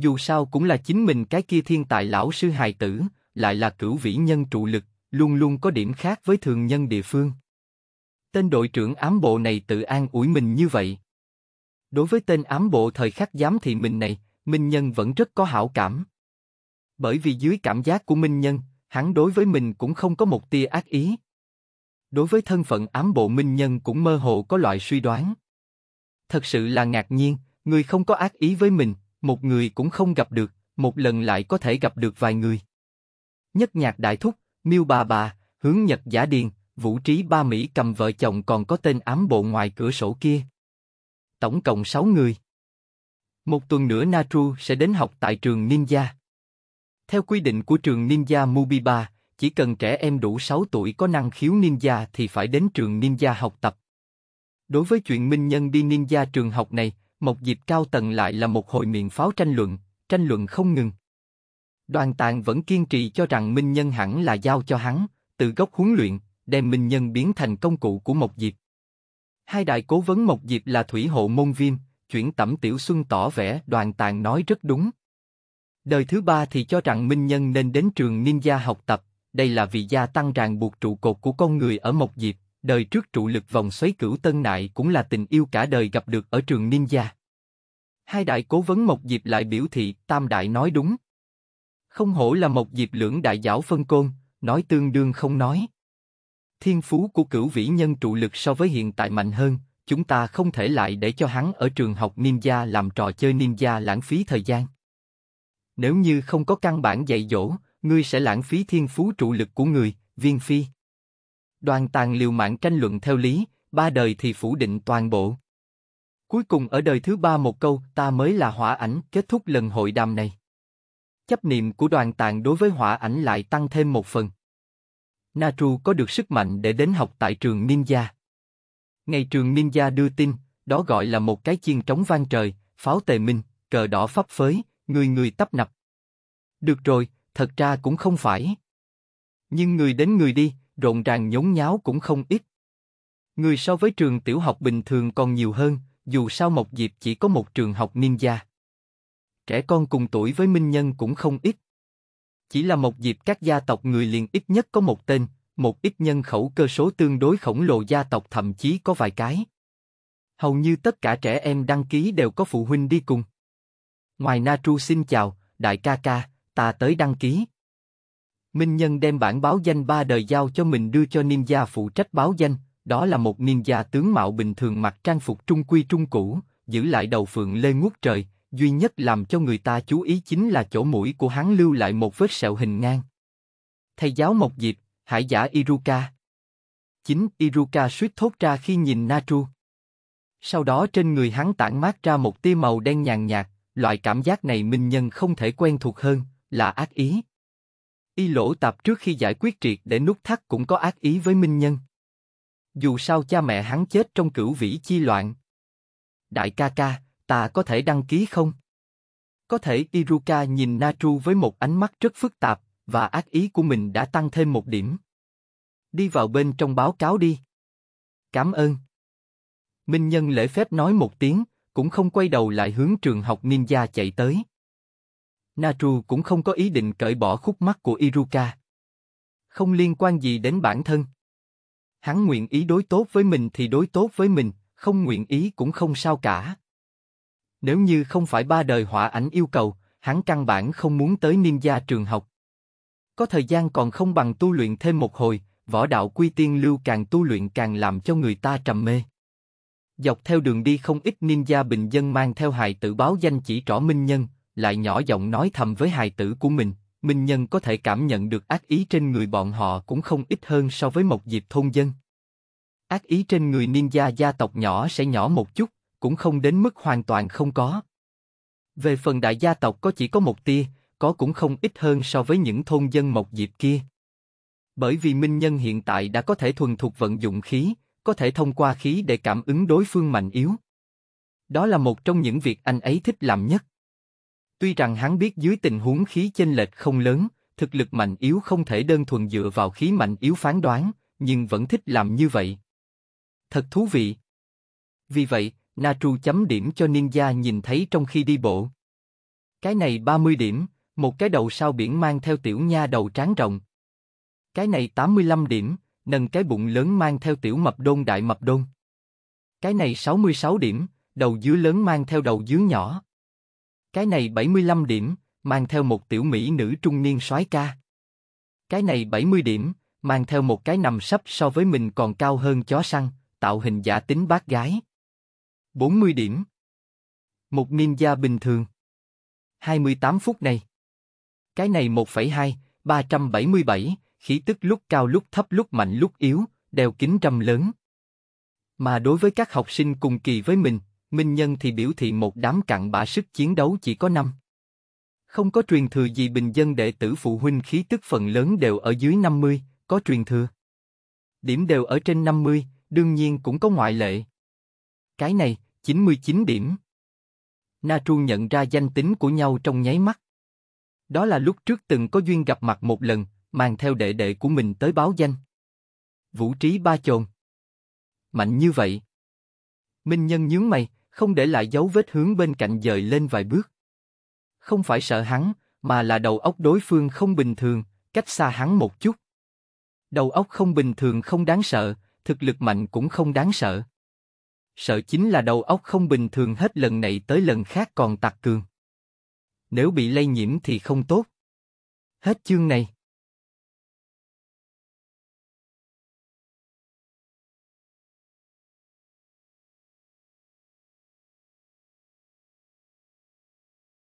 dù sao cũng là chính mình cái kia thiên tài lão sư hài tử, lại là cửu vĩ nhân trụ lực, luôn luôn có điểm khác với thường nhân địa phương. Tên đội trưởng ám bộ này tự an ủi mình như vậy. Đối với tên ám bộ thời khắc giám thị mình này, Minh Nhân vẫn rất có hảo cảm. Bởi vì dưới cảm giác của Minh Nhân, hắn đối với mình cũng không có một tia ác ý. Đối với thân phận ám bộ Minh Nhân cũng mơ hồ có loại suy đoán. Thật sự là ngạc nhiên, người không có ác ý với mình, một người cũng không gặp được, một lần lại có thể gặp được vài người. Nhất nhạc đại thúc, miêu bà bà, hướng nhật giả điền, vũ trí ba Mỹ cầm vợ chồng còn có tên ám bộ ngoài cửa sổ kia. Tổng cộng 6 người. Một tuần nữa Natru sẽ đến học tại trường Ninja. Theo quy định của trường Ninja Mubiba, chỉ cần trẻ em đủ 6 tuổi có năng khiếu ninja thì phải đến trường ninja học tập. Đối với chuyện Minh Nhân đi ninja trường học này, Mộc dịp cao tầng lại là một hội miệng pháo tranh luận, tranh luận không ngừng. Đoàn tàng vẫn kiên trì cho rằng Minh Nhân hẳn là giao cho hắn, từ gốc huấn luyện, đem Minh Nhân biến thành công cụ của Mộc Diệp. Hai đại cố vấn Mộc Diệp là Thủy Hộ Môn Viêm, chuyển tẩm Tiểu Xuân tỏ vẻ đoàn tàng nói rất đúng. Đời thứ ba thì cho rằng Minh Nhân nên đến trường ninja học tập, đây là vì gia tăng ràng buộc trụ cột của con người ở Mộc Diệp đời trước trụ lực vòng xoáy cửu tân nại cũng là tình yêu cả đời gặp được ở trường ninja. Hai đại cố vấn Mộc Diệp lại biểu thị Tam Đại nói đúng. Không hổ là Mộc Diệp lưỡng đại giáo phân côn, nói tương đương không nói. Thiên phú của cửu vĩ nhân trụ lực so với hiện tại mạnh hơn, chúng ta không thể lại để cho hắn ở trường học ninja làm trò chơi ninja lãng phí thời gian. Nếu như không có căn bản dạy dỗ, ngươi sẽ lãng phí thiên phú trụ lực của người, viên phi đoàn tàn liều mạng tranh luận theo lý, ba đời thì phủ định toàn bộ. Cuối cùng ở đời thứ ba một câu ta mới là hỏa ảnh kết thúc lần hội đàm này. Chấp niệm của đoàn Tàng đối với hỏa ảnh lại tăng thêm một phần. Natru có được sức mạnh để đến học tại trường ninja. Ngày trường ninja đưa tin, đó gọi là một cái chiên trống vang trời, pháo tề minh, cờ đỏ pháp phới, người người tấp nập. Được rồi, thật ra cũng không phải. Nhưng người đến người đi, rộn ràng nhốn nháo cũng không ít. Người so với trường tiểu học bình thường còn nhiều hơn, dù sao một Diệp chỉ có một trường học ninja. Trẻ con cùng tuổi với Minh Nhân cũng không ít. Chỉ là một Diệp các gia tộc người liền ít nhất có một tên, một ít nhân khẩu cơ số tương đối khổng lồ gia tộc thậm chí có vài cái. Hầu như tất cả trẻ em đăng ký đều có phụ huynh đi cùng. Ngoài Na xin chào, đại ca ca, ta tới đăng ký. Minh Nhân đem bản báo danh ba đời giao cho mình đưa cho niêm gia phụ trách báo danh, đó là một niêm gia tướng mạo bình thường mặc trang phục trung quy trung cũ, giữ lại đầu phượng lê ngút trời, duy nhất làm cho người ta chú ý chính là chỗ mũi của hắn lưu lại một vết sẹo hình ngang. Thầy giáo Mộc Diệp, hải giả Iruka. Chính Iruka suýt thốt ra khi nhìn Natru. Sau đó trên người hắn tản mát ra một tia màu đen nhàn nhạt, loại cảm giác này minh nhân không thể quen thuộc hơn, là ác ý, Y lỗ tạp trước khi giải quyết triệt để nút thắt cũng có ác ý với Minh Nhân. Dù sao cha mẹ hắn chết trong cửu vĩ chi loạn. Đại ca ca, ta có thể đăng ký không? Có thể Iruka nhìn Natru với một ánh mắt rất phức tạp, và ác ý của mình đã tăng thêm một điểm. Đi vào bên trong báo cáo đi. Cảm ơn. Minh Nhân lễ phép nói một tiếng, cũng không quay đầu lại hướng trường học ninja chạy tới. Naru cũng không có ý định cởi bỏ khúc mắt của Iruka. Không liên quan gì đến bản thân. Hắn nguyện ý đối tốt với mình thì đối tốt với mình, không nguyện ý cũng không sao cả. Nếu như không phải ba đời họa ảnh yêu cầu, hắn căn bản không muốn tới gia trường học. Có thời gian còn không bằng tu luyện thêm một hồi, võ đạo quy tiên lưu càng tu luyện càng làm cho người ta trầm mê. Dọc theo đường đi không ít ninja bình dân mang theo hài tử báo danh chỉ trỏ minh nhân, lại nhỏ giọng nói thầm với hài tử của mình. Minh Nhân có thể cảm nhận được ác ý trên người bọn họ cũng không ít hơn so với một dịp thôn dân. Ác ý trên người ninja gia tộc nhỏ sẽ nhỏ một chút, cũng không đến mức hoàn toàn không có. Về phần đại gia tộc có chỉ có một tia, có cũng không ít hơn so với những thôn dân một dịp kia. Bởi vì Minh Nhân hiện tại đã có thể thuần thuộc vận dụng khí, có thể thông qua khí để cảm ứng đối phương mạnh yếu. Đó là một trong những việc anh ấy thích làm nhất. Tuy rằng hắn biết dưới tình huống khí chênh lệch không lớn, thực lực mạnh yếu không thể đơn thuần dựa vào khí mạnh yếu phán đoán, nhưng vẫn thích làm như vậy. Thật thú vị. Vì vậy, Natru chấm điểm cho ninja nhìn thấy trong khi đi bộ. Cái này 30 điểm, một cái đầu sao biển mang theo tiểu nha đầu tráng rộng. Cái này 85 điểm, nâng cái bụng lớn mang theo tiểu mập đôn đại mập đôn. Cái này 66 điểm, đầu dứa lớn mang theo đầu dứa nhỏ. Cái này 75 điểm, mang theo một tiểu mỹ nữ trung niên soái ca. Cái này 70 điểm, mang theo một cái nằm sấp so với mình còn cao hơn chó săn, tạo hình giả tính bác gái. 40 điểm. Một ninja bình thường. 28 phút này. Cái này 1,2, 377, khí tức lúc cao lúc thấp lúc mạnh lúc yếu, đeo kính trầm lớn. Mà đối với các học sinh cùng kỳ với mình, Minh Nhân thì biểu thị một đám cặn bã sức chiến đấu chỉ có năm. Không có truyền thừa gì bình dân đệ tử phụ huynh khí tức phần lớn đều ở dưới 50, có truyền thừa. Điểm đều ở trên 50, đương nhiên cũng có ngoại lệ. Cái này, 99 điểm. Na Tru nhận ra danh tính của nhau trong nháy mắt. Đó là lúc trước từng có duyên gặp mặt một lần, mang theo đệ đệ của mình tới báo danh. Vũ trí ba chồn. Mạnh như vậy. Minh Nhân nhướng mày, không để lại dấu vết hướng bên cạnh dời lên vài bước. Không phải sợ hắn, mà là đầu óc đối phương không bình thường, cách xa hắn một chút. Đầu óc không bình thường không đáng sợ, thực lực mạnh cũng không đáng sợ. Sợ chính là đầu óc không bình thường hết lần này tới lần khác còn tặc cường. Nếu bị lây nhiễm thì không tốt. Hết chương này.